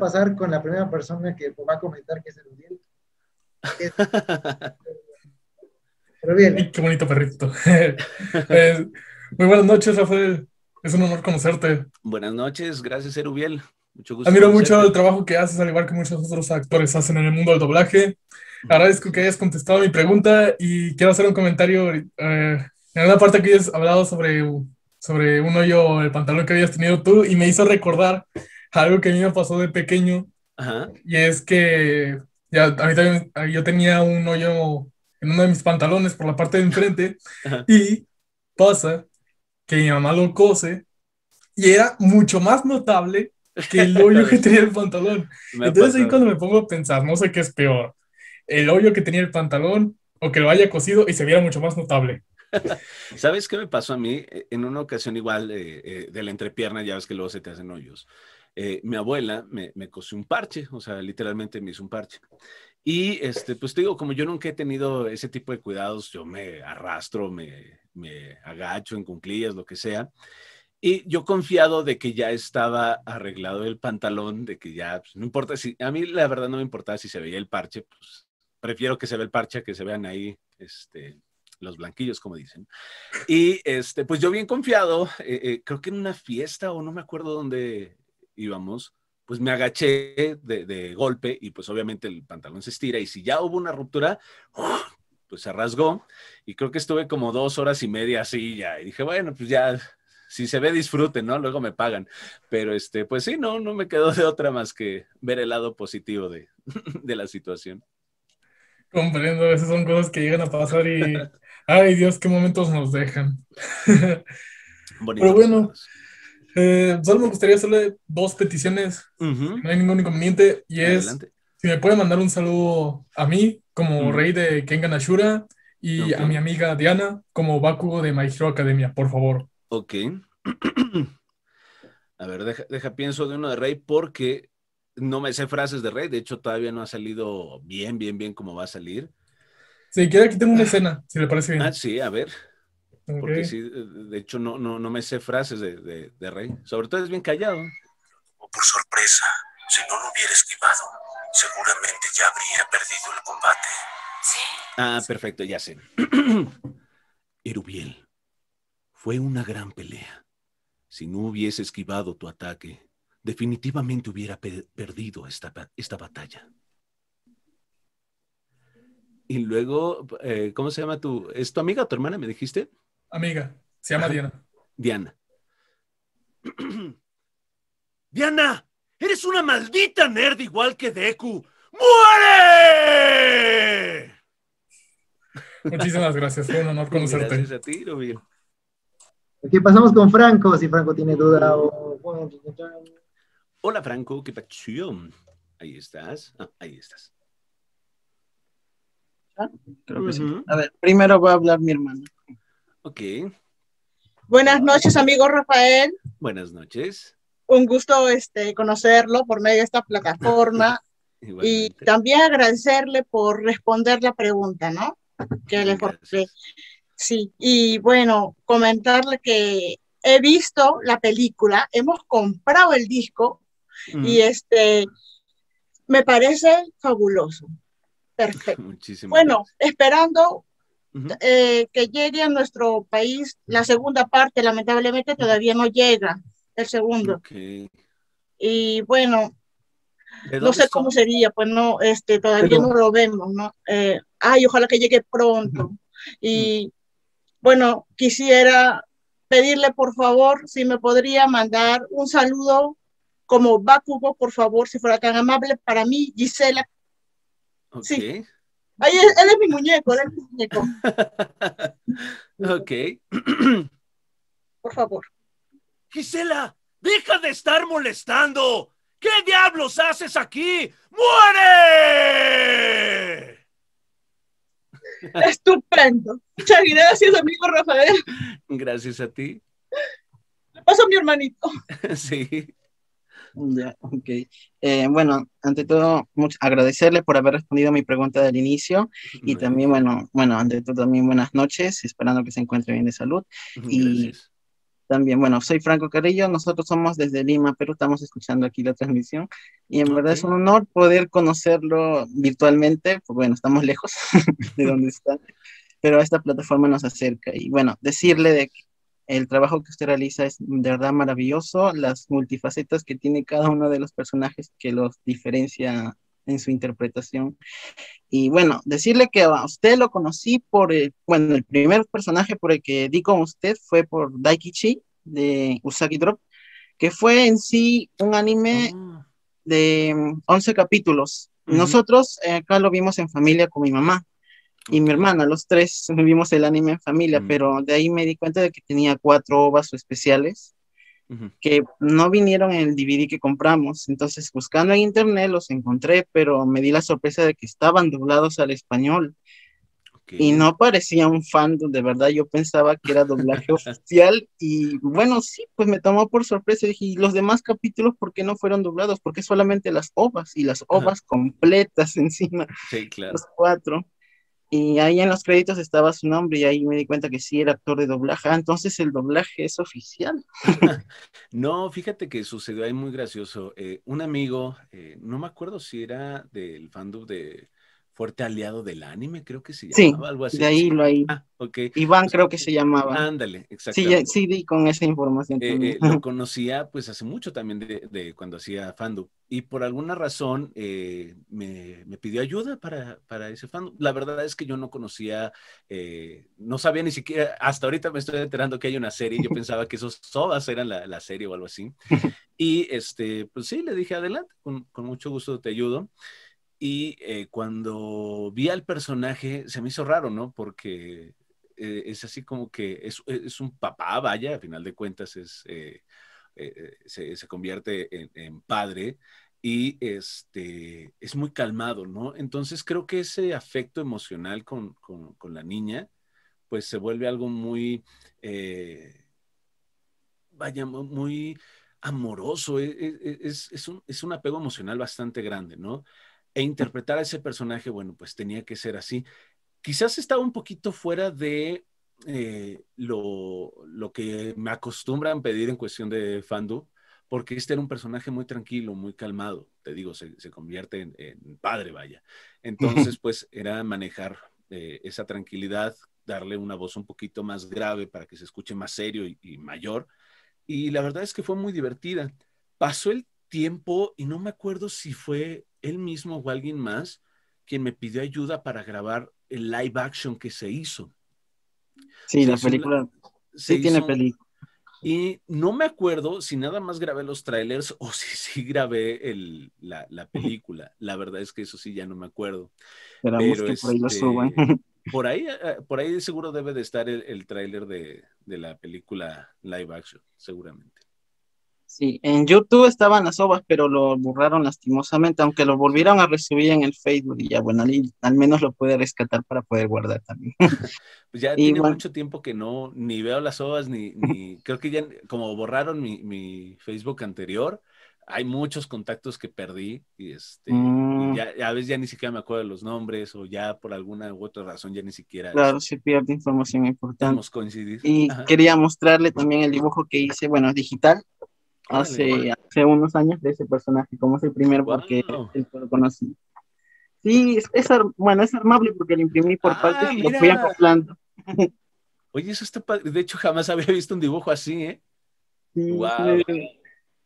pasar con la primera persona que va a comentar que es el Uriel. Pero bien. Qué bonito perrito. muy buenas noches, Rafael. Es un honor conocerte. Buenas noches, gracias, Erubiel. Mucho gusto. Admiro mucho el trabajo que haces, al igual que muchos otros actores hacen en el mundo del doblaje. Agradezco que hayas contestado mi pregunta y quiero hacer un comentario eh, en una parte que hayas hablado sobre, sobre un hoyo, el pantalón que habías tenido tú, y me hizo recordar algo que a mí me pasó de pequeño. Y es que ya, a mí también, yo tenía un hoyo en uno de mis pantalones por la parte de enfrente. Y pasa que mi mamá lo cose y era mucho más notable que el hoyo que tenía el pantalón. Entonces ahí cuando me pongo a pensar, no sé qué es peor, el hoyo que tenía el pantalón o que lo haya cosido y se viera mucho más notable. ¿Sabes qué me pasó a mí? E, en una ocasión igual eh, eh, de la entrepierna, ya ves que luego se te hacen hoyos. Eh, mi abuela me, me cosió un parche, o sea, literalmente me hizo un parche. Y este, pues digo, como yo nunca he tenido ese tipo de cuidados, yo me arrastro, me, me agacho en cunclillas, lo que sea. Y yo confiado de que ya estaba arreglado el pantalón, de que ya, pues, no importa si, a mí la verdad no me importaba si se veía el parche, pues prefiero que se vea el parche que se vean ahí, este, los blanquillos, como dicen. Y este, pues yo bien confiado, eh, eh, creo que en una fiesta o no me acuerdo dónde íbamos, pues me agaché de, golpe y pues obviamente el pantalón se estira y si ya hubo una ruptura, ¡oh! pues se rasgó y creo que estuve como dos horas y media así ya y dije, bueno, pues ya, si se ve disfruten, ¿no? Luego me pagan, pero este, pues sí, no, no me quedó de otra más que ver el lado positivo de, de la situación. Comprendo, esas son cosas que llegan a pasar y, ay Dios, qué momentos nos dejan. pero bueno. Eh, solo me gustaría hacerle dos peticiones. No hay ningún inconveniente. Y es si me puede mandar un saludo a mí, como rey de Kengan Ashura, y a mi amiga Diana, como Bakugo de My Academia, por favor. Ok. a ver, deja, pienso de uno de rey porque no me sé frases de rey. De hecho, todavía no ha salido bien, bien, bien como va a salir. Si sí, quiere, aquí tengo una escena, si le parece bien. Ah, sí, a ver. Porque sí, de hecho, no, no, me sé frases de, Rey. Sobre todo es bien callado. o oh, Por sorpresa, si no lo hubiera esquivado, seguramente ya habría perdido el combate. Ah, perfecto, ya sé. Eruviel fue una gran pelea. Si no hubiese esquivado tu ataque, definitivamente hubiera perdido esta, batalla. Y luego, eh, ¿cómo se llama tu? ¿Es tu amiga o tu hermana? ¿Me dijiste? amiga. Se llama Diana. Diana. Diana, eres una maldita nerd igual que Deku. ¡Muere! Muchísimas gracias, fue un honor conocerte. Gracias a ti, Aquí pasamos con Franco, si Franco tiene duda Hola Franco, qué pasión. Ahí estás, ah, ahí estás. Creo que sí. A ver, primero va a hablar mi hermano. Ok. Buenas noches, amigo Rafael. Buenas noches. Un gusto este, conocerlo por medio de esta plataforma y también agradecerle por responder la pregunta, ¿no? Que le Sí, y bueno, comentarle que he visto la película, hemos comprado el disco mm. y este me parece fabuloso. Perfecto. Muchísimas bueno, esperando eh, que llegue a nuestro país la segunda parte, lamentablemente todavía no llega el segundo. Y bueno, no sé cómo sería, pues no, este, todavía no lo vemos, ¿no? Eh, ay, ojalá que llegue pronto. Y bueno, quisiera pedirle por favor si me podría mandar un saludo como Bakugo, por favor, si fuera tan amable para mí, Gisela. Okay. Sí. Ahí, él es mi muñeco, él es mi muñeco. ok. Por favor. Gisela, deja de estar molestando. ¿Qué diablos haces aquí? ¡Muere! Estupendo. Muchas gracias, amigo Rafael. Gracias a ti. Le paso a mi hermanito. sí. Ya, okay. Eh, bueno, ante todo, agradecerle por haber respondido a mi pregunta del inicio y también, bueno, bueno, ante todo también buenas noches, esperando que se encuentre bien de salud. Y también, bueno, soy Franco Carrillo, nosotros somos desde Lima, pero estamos escuchando aquí la transmisión y en verdad es un honor poder conocerlo virtualmente, porque bueno, estamos lejos de donde está, pero esta plataforma nos acerca y bueno, decirle de que el trabajo que usted realiza es de verdad maravilloso, las multifacetas que tiene cada uno de los personajes que los diferencia en su interpretación. Y bueno, decirle que a usted lo conocí por, el, bueno, el primer personaje por el que di con usted fue por Daikichi de Usagi Drop, que fue en sí un anime ah. de 11 mm, capítulos. Nosotros eh, acá lo vimos en familia con mi mamá y mi hermana, los tres vimos el anime en familia, mm. pero de ahí me di cuenta de que tenía cuatro ovas especiales que no vinieron en el DVD que compramos. Entonces, buscando en internet los encontré, pero me di la sorpresa de que estaban doblados al español. Y no parecía un fandom, de verdad, yo pensaba que era doblaje oficial. Y bueno, sí, pues me tomó por sorpresa. Dije, ¿y los demás capítulos por qué no fueron doblados? Porque solamente las ovas y las ovas completas encima? Sí, claro. Los cuatro y ahí en los créditos estaba su nombre y ahí me di cuenta que sí era actor de doblaje. Ah, entonces el doblaje es oficial. no, fíjate que sucedió ahí muy gracioso. Eh, un amigo, eh, no me acuerdo si era del fandom de fuerte aliado del anime, creo que se llamaba sí, algo así. De ahí lo ahí. okay. Iván pues creo que se llamaba. Ándale, exactamente. Sí, sí con esa información. Eh, eh, lo conocía pues hace mucho también de, cuando hacía Fandu, Y por alguna razón eh, me, me, pidió ayuda para, para, ese Fandu. La verdad es que yo no conocía, no sabía ni siquiera, hasta ahorita me estoy enterando que hay una serie, yo pensaba que esos sobas eran la, la, serie o algo así. Y este, pues sí, le dije, adelante, con, con mucho gusto te ayudo. Y eh, cuando vi al personaje, se me hizo raro, ¿no? Porque eh, es así como que es, un papá, vaya, a final de cuentas es, eh, se, convierte en, padre y este, es muy calmado, ¿no? Entonces creo que ese afecto emocional con, la niña, pues se vuelve algo muy, vaya, muy amoroso, e, e, e, es, un, es un apego emocional bastante grande, ¿no? e interpretar a ese personaje, bueno, pues tenía que ser así. Quizás estaba un poquito fuera de eh, lo, que me acostumbran pedir en cuestión de Fandu, porque este era un personaje muy tranquilo, muy calmado, te digo, se, convierte en, padre, vaya. Entonces, pues era manejar eh, esa tranquilidad, darle una voz un poquito más grave para que se escuche más serio y mayor. Y la verdad es que fue muy divertida. Pasó el tiempo y no me acuerdo si fue él mismo o alguien más quien me pidió ayuda para grabar el live action que se hizo. Sí, la película. sí, tiene película. Y no me acuerdo si nada más grabé los trailers o si sí grabé la, película. La verdad es que eso sí ya no me acuerdo. Pero, que por, ahí lo este, por, ahí eh, por ahí seguro debe de estar el, trailer de la película live action, seguramente. Sí, en YouTube estaban las obras, pero lo borraron lastimosamente, aunque lo volvieron a recibir en el Facebook y ya, bueno, al, menos lo pude rescatar para poder guardar también. Pues ya tiene mucho tiempo que no, ni veo las obras, ni, creo que ya, como borraron mi, Facebook anterior, hay muchos contactos que perdí y, este, mm. ya, a veces ya ni siquiera me acuerdo de los nombres o ya por alguna u otra razón ya ni siquiera. Claro, se pierde información importante. Coincidir. Y quería mostrarle también el dibujo que hice, bueno, digital Hace, hace unos años de ese personaje, como es el primer porque él lo conocí. Sí, bueno, es armable porque lo imprimí por parte, ah, partes y lo fui acoplando. Oye, eso está padre. De hecho, jamás había visto un dibujo así, ¿eh?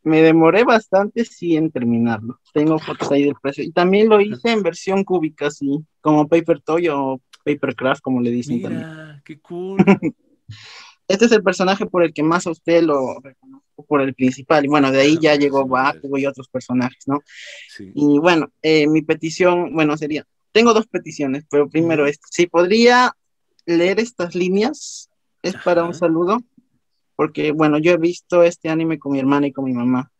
me, demoré bastante, sí, en terminarlo. Tengo fotos ahí del precio. Y también lo hice en versión cúbica, sí, como Paper Toy o Paper Craft, como le dicen ¡Qué cool! este es el personaje por el que más a usted lo reconoce por el principal. Y bueno, de ahí ya llegó Bakugo y otros personajes, ¿no? Y bueno, eh, mi petición, bueno, sería, tengo dos peticiones, pero primero es, este. si podría leer estas líneas, es para un saludo, porque bueno, yo he visto este anime con mi hermana y con mi mamá.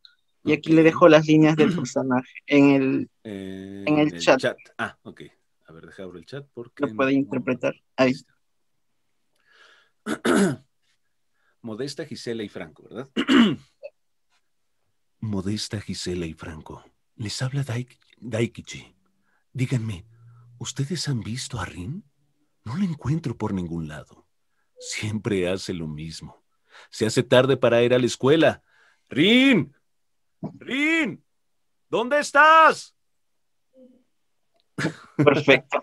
Y aquí le dejo las líneas del personaje en el, en el, chat. Ah, ok. A ver, deja abrir el chat porque... Lo puede interpretar. Ahí. Modesta, Gisela y Franco, ¿verdad? Modesta, Gisela y Franco. Les habla Daikichi. Díganme, ¿ustedes han visto a Rin? No la encuentro por ningún lado. Siempre hace lo mismo. Se hace tarde para ir a la escuela. Rin, Rin, ¿dónde estás? Perfecto.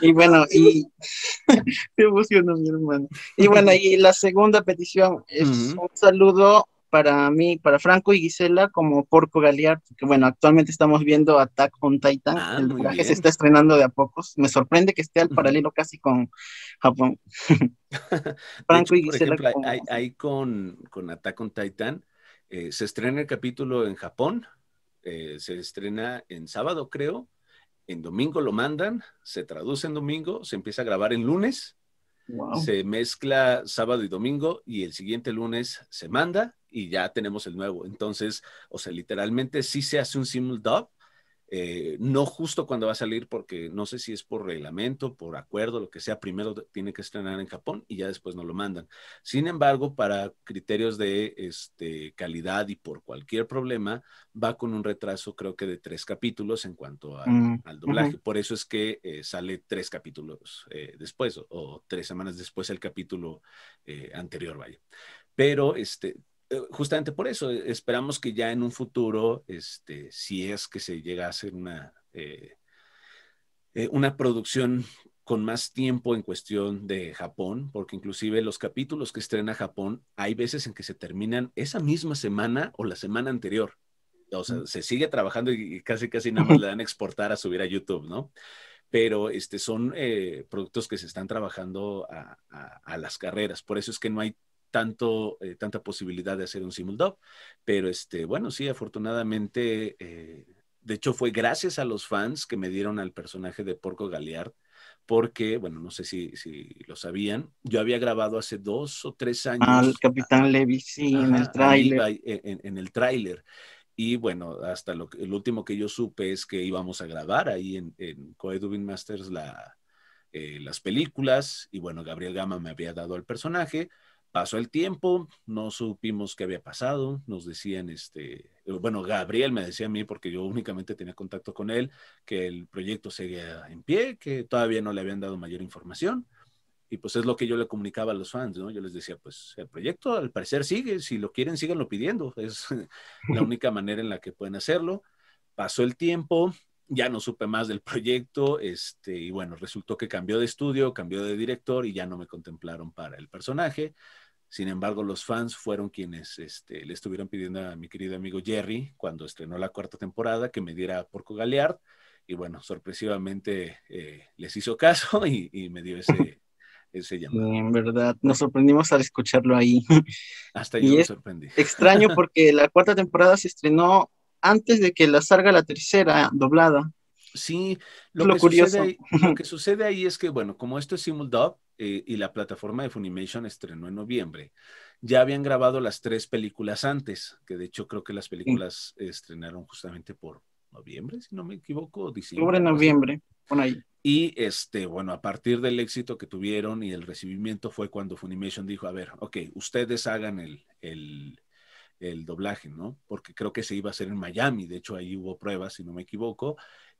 Y bueno, y Te mi hermano. Y bueno, y la segunda petición es un saludo para mí, para Franco y Gisela como Porco Galear, porque bueno, actualmente estamos viendo Attack on Titan, ah, el viaje se está estrenando de a pocos, me sorprende que esté al paralelo casi con Japón. Franco y Gisela. Por ahí, con, con, Attack on Titan, eh, se estrena el capítulo en Japón, eh, se estrena en sábado creo, en domingo lo mandan, se traduce en domingo, se empieza a grabar en lunes, se mezcla sábado y domingo y el siguiente lunes se manda y ya tenemos el nuevo. Entonces, o sea, literalmente sí se hace un simul dub, eh, no justo cuando va a salir, porque no sé si es por reglamento, por acuerdo, lo que sea, primero tiene que estrenar en Japón y ya después no lo mandan. Sin embargo, para criterios de este, calidad y por cualquier problema, va con un retraso creo que de tres capítulos en cuanto mm, al doblaje. Por eso es que eh, sale tres capítulos eh, después o, o, tres semanas después el capítulo anterior, vaya. Pero este, eh, justamente por eso eh, esperamos que ya en un futuro, este, si es que se llega a hacer una, eh, una producción con más tiempo en cuestión de Japón, porque inclusive los capítulos que estrena Japón, hay veces en que se terminan esa misma semana o la semana anterior. O sea, se sigue trabajando y casi casi nada más le dan a exportar a subir a YouTube, ¿no? Pero este, son productos que se están trabajando a, las carreras, por eso es que no hay tanto, eh, tanta posibilidad de hacer un simuldub. Pero este, bueno, sí, afortunadamente, eh, de hecho fue gracias a los fans que me dieron al personaje de Porco Galeard, porque, bueno, no sé si, si lo sabían, yo había grabado hace dos o tres ah, años. Al Capitán Levi... sí, en el tráiler. En, el tráiler. Y bueno, hasta lo, el último que yo supe es que íbamos a grabar ahí en, en Coedubin Masters la, eh, las películas. Y bueno, Gabriel Gama me había dado al personaje Pasó el tiempo, no supimos qué había pasado, nos decían, este, bueno, Gabriel me decía a mí, porque yo únicamente tenía contacto con él, que el proyecto seguía en pie, que todavía no le habían dado mayor información. Y pues es lo que yo le comunicaba a los fans, ¿no? Yo les decía, pues el proyecto al parecer sigue, si lo quieren, lo pidiendo, es la única manera en la que pueden hacerlo. Pasó el tiempo, ya no supe más del proyecto, este, y bueno, resultó que cambió de estudio, cambió de director y ya no me contemplaron para el personaje. Sin embargo, los fans fueron quienes este, le estuvieron pidiendo a mi querido amigo Jerry, cuando estrenó la cuarta temporada, que me diera Porco Galeard. Y bueno, sorpresivamente eh, les hizo caso y, me dio ese, ese llamado. En verdad, nos sorprendimos al escucharlo ahí. Hasta yo me sorprendí. Extraño porque la cuarta temporada se estrenó antes de que la salga la tercera doblada. Sí, lo, curioso. lo que sucede ahí es que, bueno, como esto es simuldub, eh, y la plataforma de Funimation estrenó en noviembre. Ya habían grabado las tres películas antes, que de hecho creo que las películas estrenaron justamente por noviembre, si no me equivoco, diciembre. noviembre, por ahí. Y este, bueno, a partir del éxito que tuvieron y el recibimiento fue cuando Funimation dijo, a ver, ok, ustedes hagan el, el, doblaje, ¿no? Porque creo que se iba a hacer en Miami, de hecho ahí hubo pruebas, si no me equivoco,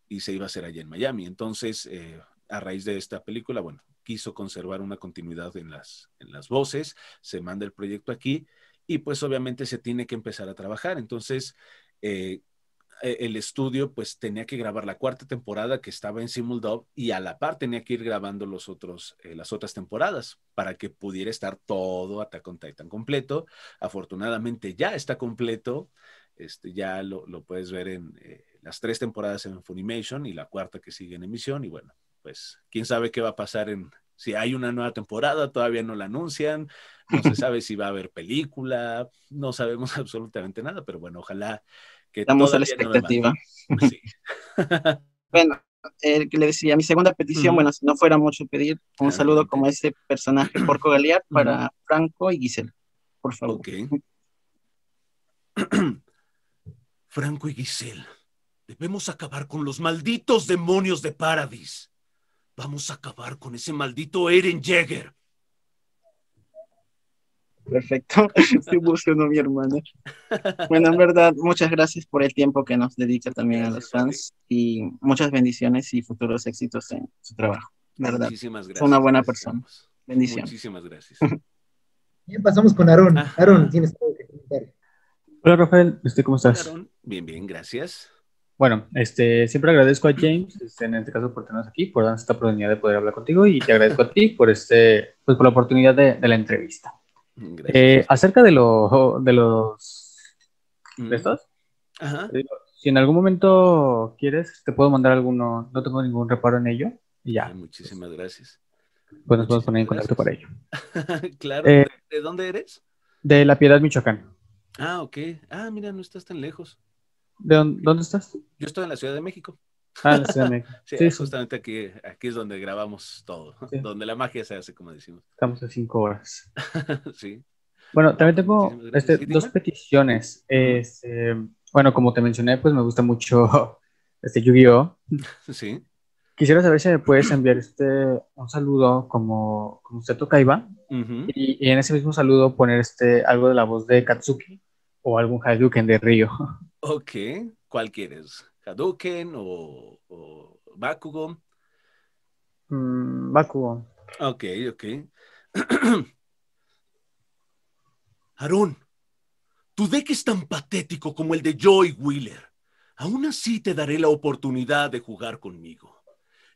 y se iba a hacer allá en Miami. Entonces, eh, a raíz de esta película, bueno, quiso conservar una continuidad en las, en las voces, se manda el proyecto aquí y pues obviamente se tiene que empezar a trabajar. Entonces, eh, e-, el estudio pues tenía que grabar la cuarta temporada que estaba en Simuldub y a la par tenía que ir grabando los otros, eh, las otras temporadas para que pudiera estar todo Attack on Titan completo. Afortunadamente ya está completo, este, ya lo, puedes ver en eh, las tres temporadas en Funimation y la cuarta que sigue en emisión y bueno, pues quién sabe qué va a pasar en si hay una nueva temporada, todavía no la anuncian, no se sabe si va a haber película, no sabemos absolutamente nada, pero bueno, ojalá que estamos a la expectativa. Pues bueno, le decía, mi segunda petición, bueno, si no fuera mucho pedir, un saludo como ese personaje Porco Galear para Franco y Giselle, por favor. Franco y Giselle, debemos acabar con los malditos demonios de Paradis. Vamos a acabar con ese maldito Eren Jäger. Perfecto, estoy buscando mi hermana. Bueno, en verdad, muchas gracias por el tiempo que nos dedica también a los fans y muchas bendiciones y futuros éxitos en su trabajo. ¿verdad? Muchísimas gracias. Una buena persona. Bendiciones. Muchísimas gracias. Bien, pasamos con Aaron ah. Aarón, tienes algo que comentar. Hola, Rafael, cómo estás? bien, bien, gracias. Bueno, este, siempre agradezco a James, este, en este caso por tenernos aquí, por darnos esta oportunidad de poder hablar contigo y te agradezco a ti por, este, pues, por la oportunidad de, la entrevista. Gracias. Eh, acerca de, lo, de los... Mm. ¿De estos? Ajá. si en algún momento quieres, te puedo mandar alguno, no tengo ningún reparo en ello. Y ya. muchísimas gracias. Pues nos podemos poner en contacto para ello. claro. Eh, ¿De dónde eres? De La Piedad, Michoacán. Ah, ok. Ah, mira, no estás tan lejos. ¿De dónde, estás? Yo estoy en la Ciudad de México. Ah, en la Ciudad de México. Ah, sí, justamente Aquí, aquí es donde grabamos todo, donde la magia se hace, como decimos. Estamos a cinco horas. sí. Bueno, también tengo este, dos peticiones. Este, bueno, como te mencioné, pues me gusta mucho este Yu-Gi-Oh. Sí. Quisiera saber si me puedes enviar este un saludo como, como usted toca Iba. y, y, en ese mismo saludo poner este algo de la voz de Katsuki o algún Hadouken de Río. Ok, ¿cuál quieres? ¿Hadouken o, o Bakugo? Mm, ok, ok. Aarón, tu deck es tan patético como el de Joy Wheeler. Aún así te daré la oportunidad de jugar conmigo.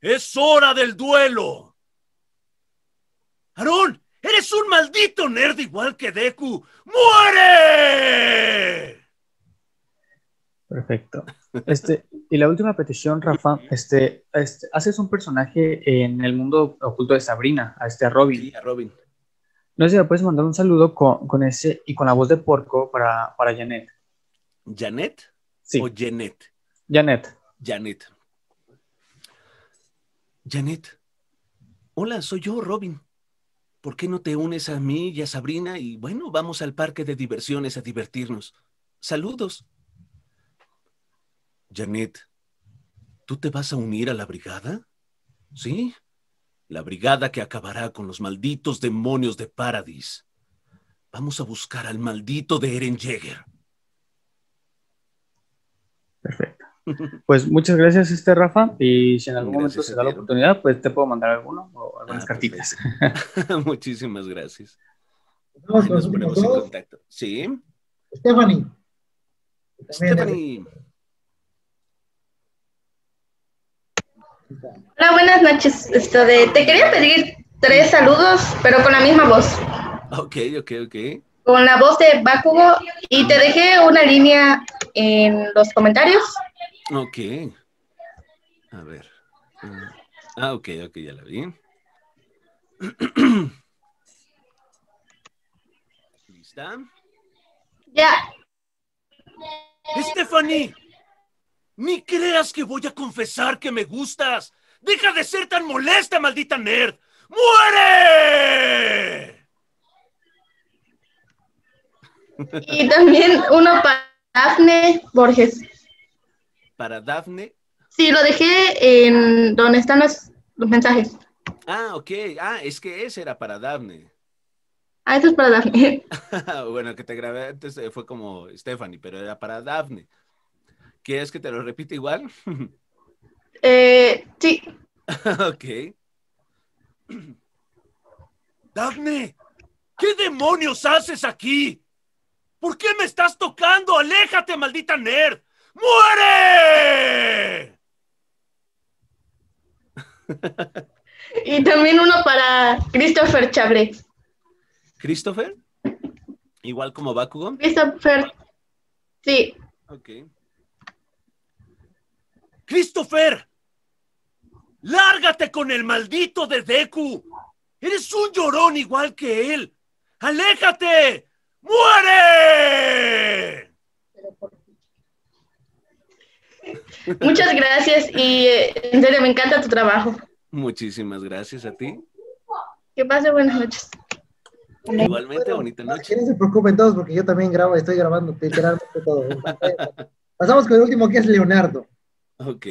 ¡Es hora del duelo! ¡Aarón! ¡Eres un maldito nerd igual que Deku! ¡Muere! Perfecto. Este, y la última petición, Rafa, este, este haces un personaje en el mundo oculto de Sabrina, a este Robin. Sí, a Robin. No sé si puedes mandar un saludo con, ese y con la voz de porco para, para Janet. ¿Janet? Sí. ¿O Janet? Janet. Janet. Janet. Hola, soy yo, Robin. ¿por qué no te unes a mí y a Sabrina? Y bueno, vamos al parque de diversiones a divertirnos. Saludos. Janet, ¿tú te vas a unir a la brigada? ¿Sí? La brigada que acabará con los malditos demonios de Paradis. Vamos a buscar al maldito de Eren Jaeger. Perfecto. Pues muchas gracias, este Rafa. Y si en algún momento se da la oportunidad, pues te puedo mandar alguno o ah, algunas cartitas. Muchísimas gracias. Nos, ponemos en contacto. Sí. Stephanie. Stephanie. Hola, buenas noches. Esto de, te quería pedir tres saludos, pero con la misma voz. Ok, ok, ok. Con la voz de Bakugo y te dejé una línea en los comentarios. Ok. A ver. Ah, ok, ok, ya la vi. ¿Lista? Ya. Stephanie, ni creas que voy a confesar que me gustas. Deja de ser tan molesta, maldita nerd. ¡Muere! Y también uno para Daphne Borges para Dafne. Sí, lo dejé en donde están los, mensajes. Ah, ok. Ah, es que ese era para Dafne. Ah, ese es para Dafne. bueno, que te grabé antes eh, fue como Stephanie, pero era para Dafne. ¿Quieres que te lo repita igual? eh, sí. ok. Dafne, ¿qué demonios haces aquí? ¿Por qué me estás tocando? Aléjate, maldita nerd. ¡Muere! y también uno para Christopher Chabré. ¿Christopher? Igual como Bakugan? Christopher. Sí. Ok. Christopher, lárgate con el maldito de Deku. Eres un llorón igual que él. ¡Aléjate! ¡Muere! Muchas gracias y eh, en serio me encanta tu trabajo. Muchísimas gracias a ti. Que pase buenas noches. Igualmente, bonita noche. no se preocupen todos porque yo también grabo, estoy grabando todo. Pasamos con el último que es Leonardo. Ok.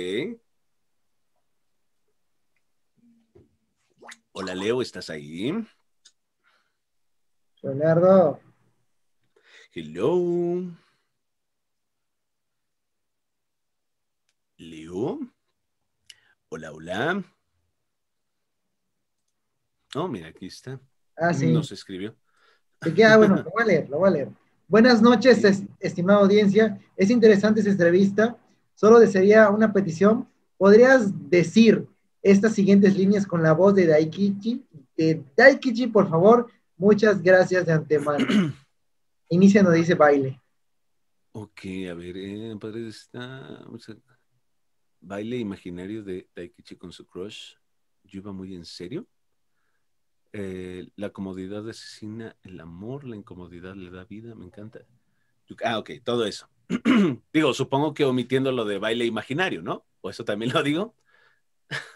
Hola Leo, ¿estás ahí? Leonardo. Hello. Leo. Hola, hola. No, oh, mira, aquí está. Ah, sí. Nos escribió. Ah, bueno, lo voy a leer, lo voy a leer. Buenas noches, estimada audiencia. Es interesante esta entrevista. Solo desearía una petición. ¿Podrías decir estas siguientes líneas con la voz de Daikichi? De Daikichi, por favor. Muchas gracias de antemano. Inicia, nos dice baile. Ok, a ver, eh, padre está. Baile imaginario de Daikichi con su crush. Yo iba muy en serio. Eh, la comodidad asesina el amor, la incomodidad le da vida, me encanta. Ah, ok, todo eso. digo, supongo que omitiendo lo de baile imaginario, ¿no? ¿O eso también lo digo?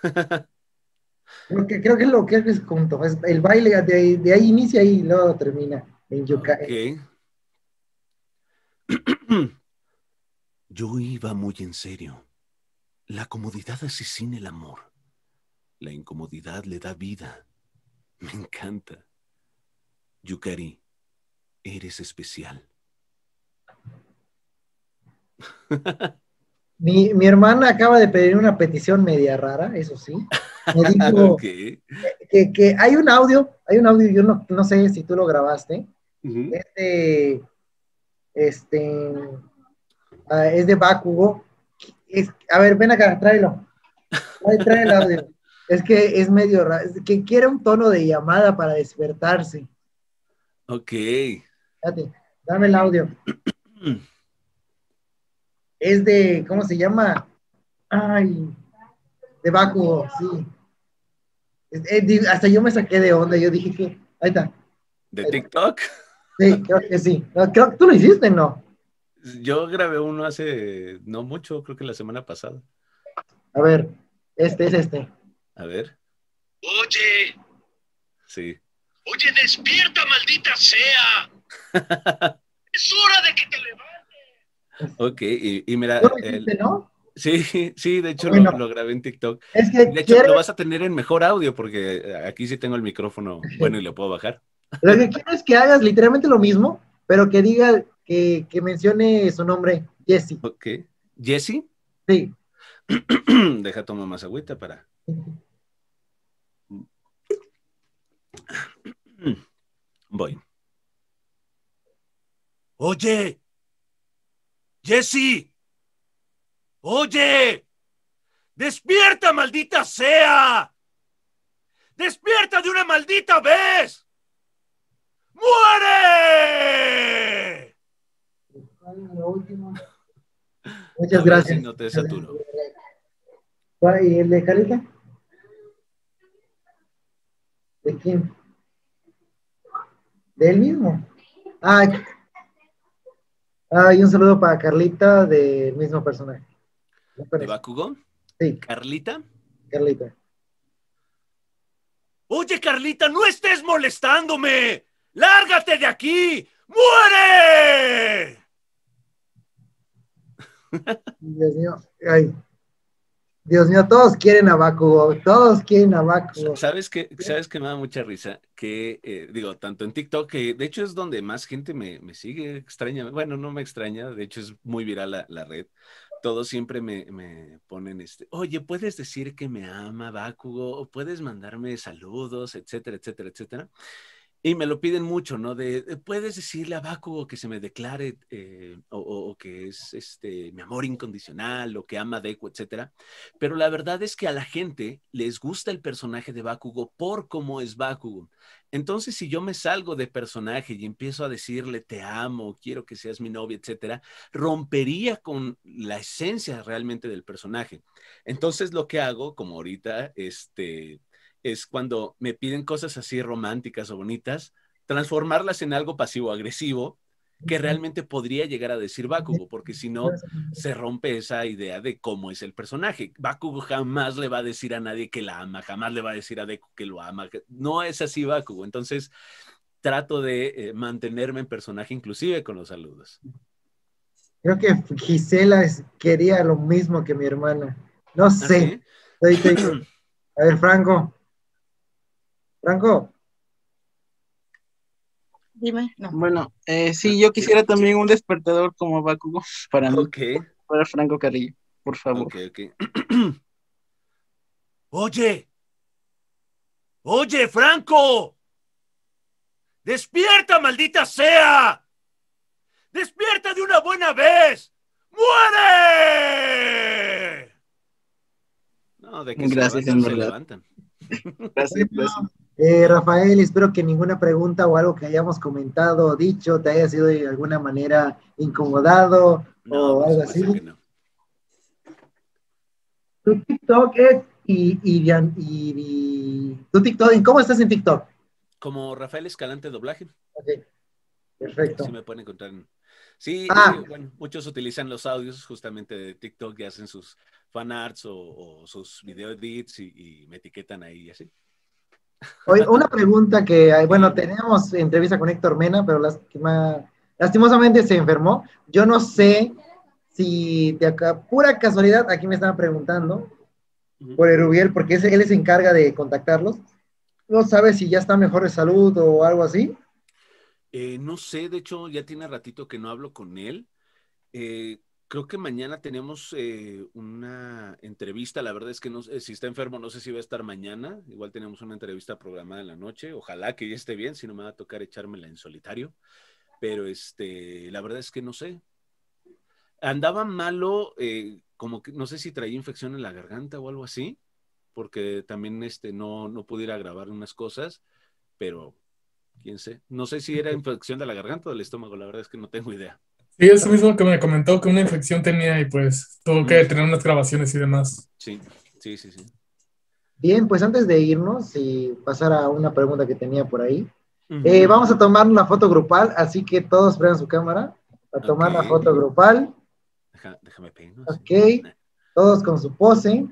creo, que, creo que es lo que es Es el baile de ahí, inicia y luego termina en Yo iba muy en serio. La comodidad asesina el amor. La incomodidad le da vida. Me encanta. Yukari, eres especial. Mi, mi, hermana acaba de pedir una petición media rara, eso sí. Me que, que, hay un audio, hay un audio, yo no, sé si tú lo grabaste. Este, este, ah, es de Bakugo a ver, ven acá, tráelo. Trae el audio. Es que es medio raro. Es que quiere un tono de llamada para despertarse. Ok. Espérate, dame el audio. es de, ¿cómo se llama? Ay, de Bakugo, sí. Eh, hasta yo me saqué de onda. Yo dije que, ahí está. ¿De TikTok? Sí, creo que sí. creo que tú lo hiciste, ¿no? Yo grabé uno hace no mucho, creo que la semana pasada. A ver, este es este. A ver. Oye. Sí. Oye, despierta, maldita sea. es hora de que te levantes. Ok, y, mira. ¿Lo ¿no? Sí, sí, de hecho lo, grabé en TikTok. de hecho, lo vas a tener en mejor audio porque eh, aquí sí tengo el micrófono bueno y lo puedo bajar. Lo que quiero es que hagas literalmente lo mismo, pero que diga que, mencione su nombre, Jesse. Ok. ¿Jesse? Sí. Deja tomar más agüita para. Voy. Oye, Jesse, oye, despierta, maldita sea. Despierta de una maldita vez. ¡Muere! Muchas gracias. ¿Y el de Carlita? ¿De quién? ¿De él mismo? Ay, ah, ah, un saludo para Carlita del mismo personaje. ¿De Bakugo? Sí. ¿Carlita? Carlita. Oye, Carlita, no estés molestándome. ¡Lárgate de aquí! ¡Muere! Dios mío, Dios mío, todos quieren a Bakugo, todos quieren a Bakugo. ¿Sabes que ¿Sabes que me da mucha risa? Que, eh, digo, tanto en TikTok, que de hecho es donde más gente me, sigue, extraña, bueno, no me extraña, de hecho es muy viral la, red, todos siempre me, me, ponen este, oye, puedes decir que me ama Bakugo, o puedes mandarme saludos, etcétera, etcétera, etcétera. Y me lo piden mucho, ¿no? De, eh, ¿puedes decirle a Bakugo que se me declare eh, o, que es este, mi amor incondicional o que ama a Deku, etcétera? Pero la verdad es que a la gente les gusta el personaje de Bakugo por cómo es Bakugo. Entonces, si yo me salgo de personaje y empiezo a decirle te amo, quiero que seas mi novia, etcétera, rompería con la esencia realmente del personaje. Entonces, lo que hago, como ahorita, este es cuando me piden cosas así románticas o bonitas, transformarlas en algo pasivo-agresivo que realmente podría llegar a decir Bakugo, porque si no, se rompe esa idea de cómo es el personaje. Bakugo jamás le va a decir a nadie que la ama, jamás le va a decir a Deku que lo ama. No es así Bakugo. Entonces, trato de eh, mantenerme en personaje inclusive con los saludos. Creo que Gisela quería lo mismo que mi hermana. No ¿Ah, sé. A ver, Franco. Franco. Dime. Bueno, eh, sí, yo quisiera también un despertador como Bakugo para para Franco Carrillo, por favor. Okay, Oye, oye, Franco, despierta, maldita sea. Despierta de una buena vez. ¡Muere! No, de que gracias, en verdad. Gracias, gracias. Eh, Rafael, espero que ninguna pregunta o algo que hayamos comentado o dicho te haya sido de alguna manera incomodado o pues, algo así. Tu TikTok es y, y, ¿cómo estás en TikTok? Como Rafael Escalante Doblaje. Ok, Perfecto. Sí, me pueden encontrar. Sí, ah. eh, bueno, muchos utilizan los audios justamente de TikTok y hacen sus fanarts o, o sus video edits y, y me etiquetan ahí y así. Una pregunta que, bueno, tenemos entrevista con Héctor Mena, pero lastimosamente se enfermó. Yo no sé si de acá, pura casualidad, aquí me estaban preguntando por el Rubiel, porque es, él se encarga de contactarlos. ¿No sabe si ya está mejor de salud o algo así? Eh, no sé, de hecho ya tiene ratito que no hablo con él. Eh, Creo que mañana tenemos eh, una entrevista. La verdad es que no, si está enfermo, no sé si va a estar mañana. Igual tenemos una entrevista programada en la noche. Ojalá que ya esté bien, si no me va a tocar echármela en solitario. Pero este, la verdad es que no sé. Andaba malo, eh, como que no sé si traía infección en la garganta o algo así, porque también este, no, no pude grabar unas cosas, pero quién sé. No sé si era infección de la garganta o del estómago, la verdad es que no tengo idea. Sí, es eso mismo que me comentó que una infección tenía y pues tuvo que tener unas grabaciones y demás. Sí, sí, sí, sí. Bien, pues antes de irnos y pasar a una pregunta que tenía por ahí, eh, vamos a tomar una foto grupal, así que todos prendan su cámara para tomar la foto grupal. déjame peinar. Ok, todos con su pose.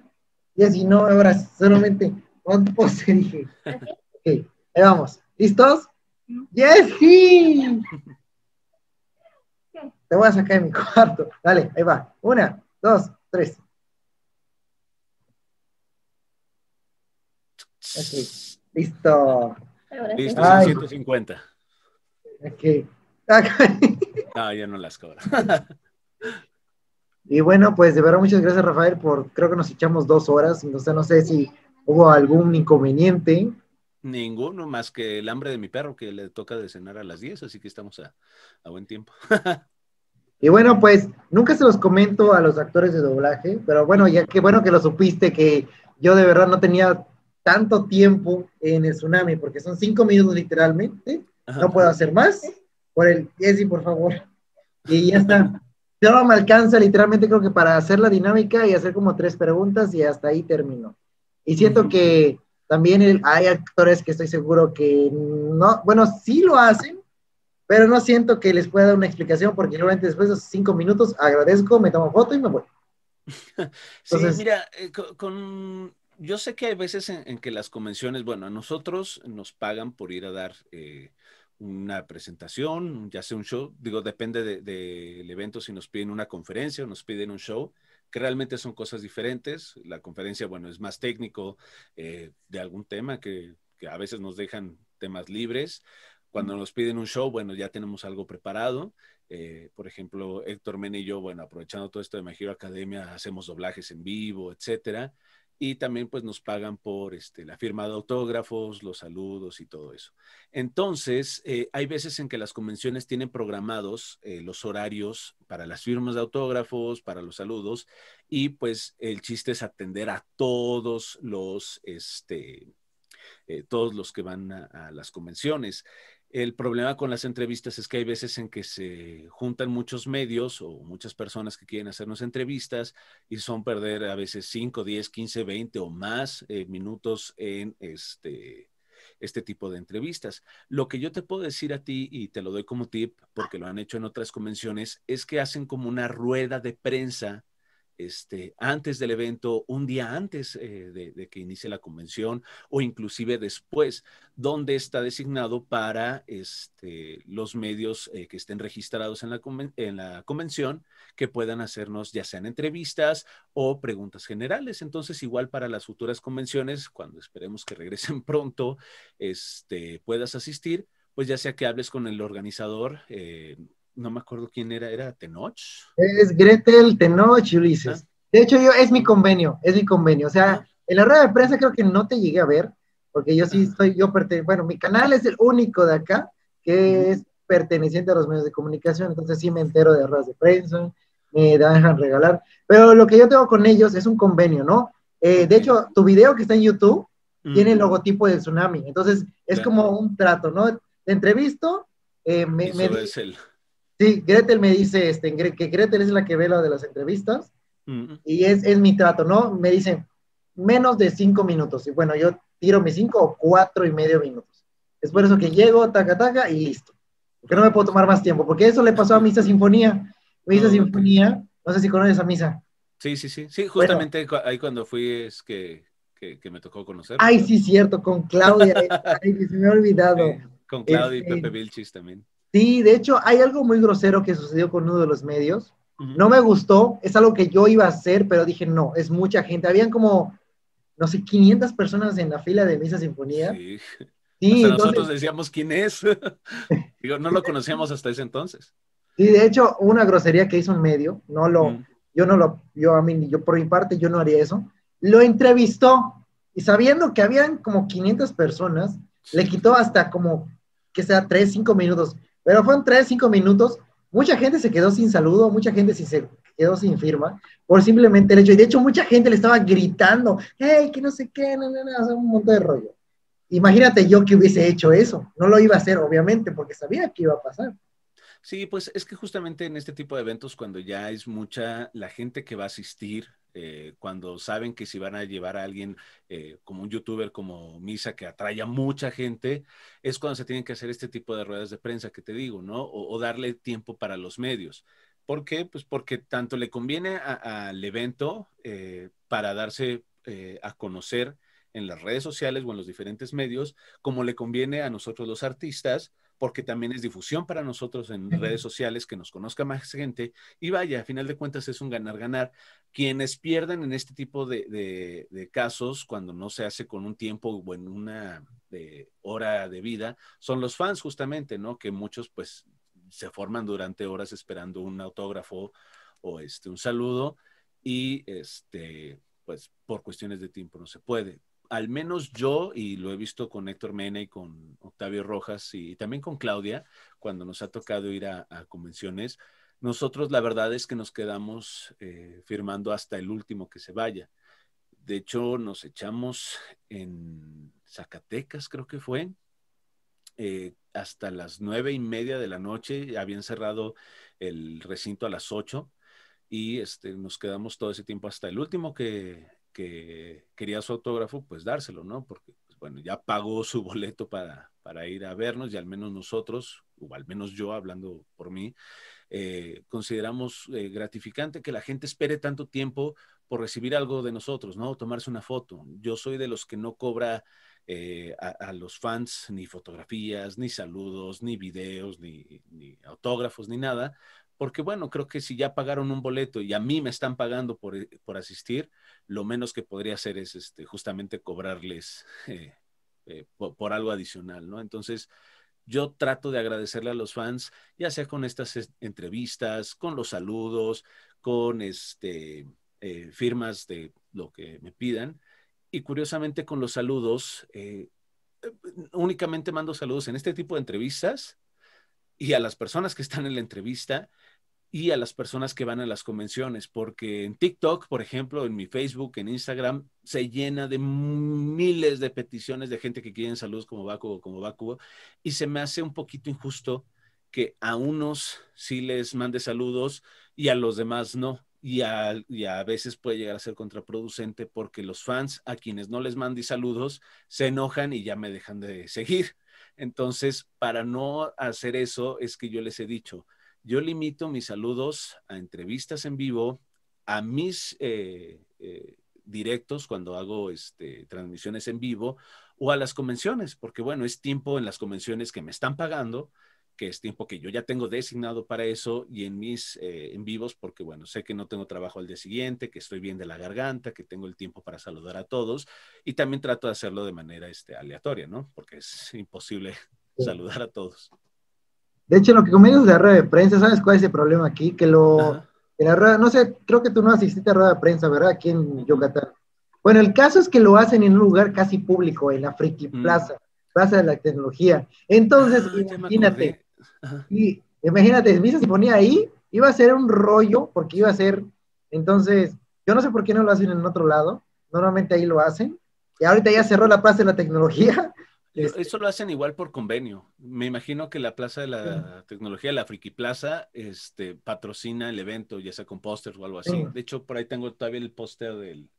Y así no, ahora solamente con pose dije. Ok, ahí vamos. ¿Listos? ¡Yes! Sí! Te voy a sacar de mi cuarto. Dale, ahí va. Una, dos, tres. Listo. Listo, son 150. Ok. Ah, no, ya no las cobro. y bueno, pues de verdad muchas gracias Rafael por, creo que nos echamos dos horas, Entonces no sé si hubo algún inconveniente. Ninguno, más que el hambre de mi perro que le toca de cenar a las 10, así que estamos a buen tiempo. Y bueno, pues nunca se los comento a los actores de doblaje, pero bueno, ya que bueno que lo supiste, que yo de verdad no tenía tanto tiempo en el tsunami, porque son cinco minutos literalmente, no puedo hacer más, por el Jessie, por favor. Y ya está. Yo no me alcanza literalmente creo que para hacer la dinámica y hacer como tres preguntas y hasta ahí termino. Y siento que también hay actores que estoy seguro que no, bueno, sí lo hacen, pero no siento que les pueda dar una explicación porque realmente después de cinco minutos agradezco, me tomo foto y me voy. Entonces, sí, mira, eh, con, yo sé que hay veces en, que las convenciones, bueno, a nosotros nos pagan por ir a dar eh, una presentación, ya sea un show, digo, depende del evento, si nos piden una conferencia o nos piden un show, que realmente son cosas diferentes. La conferencia, bueno, es más técnico eh, de algún tema que, que a veces nos dejan temas libres cuando nos piden un show, bueno, ya tenemos algo preparado. Eh, por ejemplo, Héctor Mena y yo, bueno, aprovechando todo esto de Magiro Academia, hacemos doblajes en vivo, etcétera. Y también pues nos pagan por este, la firma de autógrafos, los saludos y todo eso. Entonces, eh, hay veces en que las convenciones tienen programados eh, los horarios para las firmas de autógrafos, para los saludos, y pues el chiste es atender a todos los, este, todos los que van a las convenciones. El problema con las entrevistas es que hay veces en que se juntan muchos medios o muchas personas que quieren hacernos entrevistas y son perder a veces 5, 10, 15, 20 o más eh, minutos en este, este tipo de entrevistas. Lo que yo te puedo decir a ti y te lo doy como tip porque lo han hecho en otras convenciones es que hacen como una rueda de prensa este, antes del evento, un día antes eh, de, que inicie la convención o inclusive después, donde está designado para este, los medios eh, que estén registrados en la, convención que puedan hacernos ya sean entrevistas o preguntas generales. Entonces, igual para las futuras convenciones, cuando esperemos que regresen pronto, este, puedas asistir pues ya sea que hables con el organizador eh, no me acuerdo quién era, era Tenoch. Es Gretel, Tenoch y Ulises. Ah. De hecho, yo, es mi convenio, es mi convenio. O sea, ah. en la rueda de prensa creo que no te llegué a ver, porque yo sí ah. estoy yo pertenezco, bueno, mi canal es el único de acá que es perteneciente a los medios de comunicación, entonces sí me entero de ruedas de prensa, me dejan regalar, pero lo que yo tengo con ellos es un convenio, ¿no? Eh, de hecho, tu video que está en YouTube tiene el logotipo del tsunami, entonces es como un trato, ¿no? Te entrevisto, eh, me, el... Sí, Gretel me dice este, que Gretel es la que ve la de las entrevistas mm. y es, mi trato, ¿no? Me dicen menos de cinco minutos y bueno, yo tiro mis cinco o cuatro y medio minutos. Es por eso que llego, taca, taca y listo. Porque no me puedo tomar más tiempo, porque eso le pasó a Misa Sinfonía. Misa ah, Sinfonía, no sé si conoces a Misa. Sí, sí, sí, sí, justamente ahí cuando fui es que, me tocó conocer. Ay, sí, cierto, con Claudia, eh. ay, se me ha olvidado. con Claudia y Pepe este, Vilchis también. Sí, de hecho, hay algo muy grosero que sucedió con uno de los medios. No me gustó, es algo que yo iba a hacer, pero dije, no, es mucha gente. Habían como, no sé, 500 personas en la fila de Misa Sinfonía. Sí. nosotros decíamos quién es. Digo, no lo conocíamos hasta ese entonces. Sí, de hecho, una grosería que hizo un medio, no lo, yo no lo, yo a mí, yo por mi parte, yo no haría eso. Lo entrevistó y sabiendo que habían como 500 personas, le quitó hasta como, que sea, 3, 5 minutos pero fueron tres, cinco minutos. Mucha gente se quedó sin saludo, mucha gente se quedó sin firma por simplemente el hecho. Y de hecho, mucha gente le estaba gritando, hey, que no sé qué, no, no, no, un montón de rollo. Imagínate yo que hubiese hecho eso. No lo iba a hacer, obviamente, porque sabía que iba a pasar. Sí, pues es que justamente en este tipo de eventos, cuando ya es mucha la gente que va a asistir, eh, cuando saben que si van a llevar a alguien eh, como un youtuber como Misa que atrae mucha gente, es cuando se tienen que hacer este tipo de ruedas de prensa que te digo, ¿no? O, darle tiempo para los medios. ¿Por qué? Pues porque tanto le conviene al evento eh, para darse a conocer en las redes sociales o en los diferentes medios, como le conviene a nosotros los artistas porque también es difusión para nosotros en redes sociales, que nos conozca más gente. Y vaya, a final de cuentas es un ganar-ganar. Quienes pierden en este tipo de, casos, cuando no se hace con un tiempo o en una eh, hora de vida, son los fans justamente, ¿no? Que muchos pues se forman durante horas esperando un autógrafo o este, un saludo y este, pues por cuestiones de tiempo no se puede al menos yo, y lo he visto con Héctor Mena y con Octavio Rojas y, también con Claudia, cuando nos ha tocado ir a, convenciones, nosotros la verdad es que nos quedamos eh, firmando hasta el último que se vaya. De hecho, nos echamos en Zacatecas, creo que fue, eh, hasta las nueve y media de la noche. Habían cerrado el recinto a las ocho y este, nos quedamos todo ese tiempo hasta el último que, que quería su autógrafo, pues dárselo, ¿no? Porque, pues, bueno, ya pagó su boleto para, ir a vernos y al menos nosotros, o al menos yo hablando por mí, eh, consideramos eh, gratificante que la gente espere tanto tiempo por recibir algo de nosotros, ¿no? Tomarse una foto. Yo soy de los que no cobra eh, a, los fans ni fotografías, ni saludos, ni videos, ni, autógrafos, ni nada, porque bueno, creo que si ya pagaron un boleto y a mí me están pagando por asistir, lo menos que podría hacer es este, justamente cobrarles eh, eh, por, algo adicional, ¿no? Entonces, yo trato de agradecerle a los fans, ya sea con estas entrevistas, con los saludos, con este, eh, firmas de lo que me pidan. Y curiosamente con los saludos, únicamente mando saludos en este tipo de entrevistas y a las personas que están en la entrevista y a las personas que van a las convenciones, porque en TikTok, por ejemplo, en mi Facebook, en Instagram, se llena de miles de peticiones de gente que quieren saludos como Baco como Bakugo, y se me hace un poquito injusto que a unos sí les mande saludos y a los demás no. Y a, a, veces puede llegar a ser contraproducente porque los fans a quienes no les mande saludos se enojan y ya me dejan de seguir. Entonces, para no hacer eso, es que yo les he dicho, yo limito mis saludos a entrevistas en vivo, a mis eh, eh, directos cuando hago este, transmisiones en vivo o a las convenciones, porque bueno, es tiempo en las convenciones que me están pagando, que es tiempo que yo ya tengo designado para eso y en mis eh, en vivos, porque bueno, sé que no tengo trabajo al día siguiente, que estoy bien de la garganta, que tengo el tiempo para saludar a todos y también trato de hacerlo de manera este, aleatoria, ¿no? Porque es imposible saludar a todos. De hecho, lo que comienzas de la rueda de prensa, ¿sabes cuál es el problema aquí? Que lo. la rueda, no sé, creo que tú no asististe a rueda de prensa, ¿verdad? Aquí en Yucatán. Bueno, el caso es que lo hacen en un lugar casi público, en la Friki mm. Plaza, Plaza de la Tecnología. Entonces, ah, imagínate. Y, imagínate, Misa se ponía ahí, iba a ser un rollo, porque iba a ser. Entonces, yo no sé por qué no lo hacen en otro lado. Normalmente ahí lo hacen. Y ahorita ya cerró la Plaza de la Tecnología. Este eso lo hacen igual por convenio. Me imagino que la Plaza de la Tecnología, la Friki Plaza, este, patrocina el evento, ya sea con póster o algo así. De hecho, por ahí tengo todavía el póster del,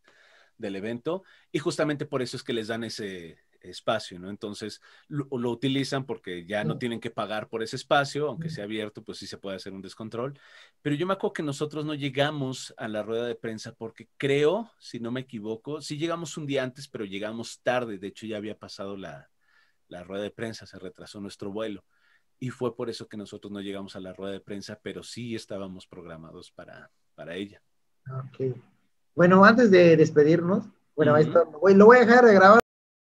evento y justamente por eso es que les dan ese espacio, ¿no? Entonces lo, utilizan porque ya no tienen que pagar por ese espacio, aunque sea abierto, pues sí se puede hacer un descontrol. Pero yo me acuerdo que nosotros no llegamos a la rueda de prensa porque creo, si no me equivoco, sí llegamos un día antes, pero llegamos tarde. De hecho, ya había pasado la, la rueda de prensa, se retrasó nuestro vuelo. Y fue por eso que nosotros no llegamos a la rueda de prensa, pero sí estábamos programados para, para ella. Bueno, antes de despedirnos, bueno, esto lo voy a dejar de grabar.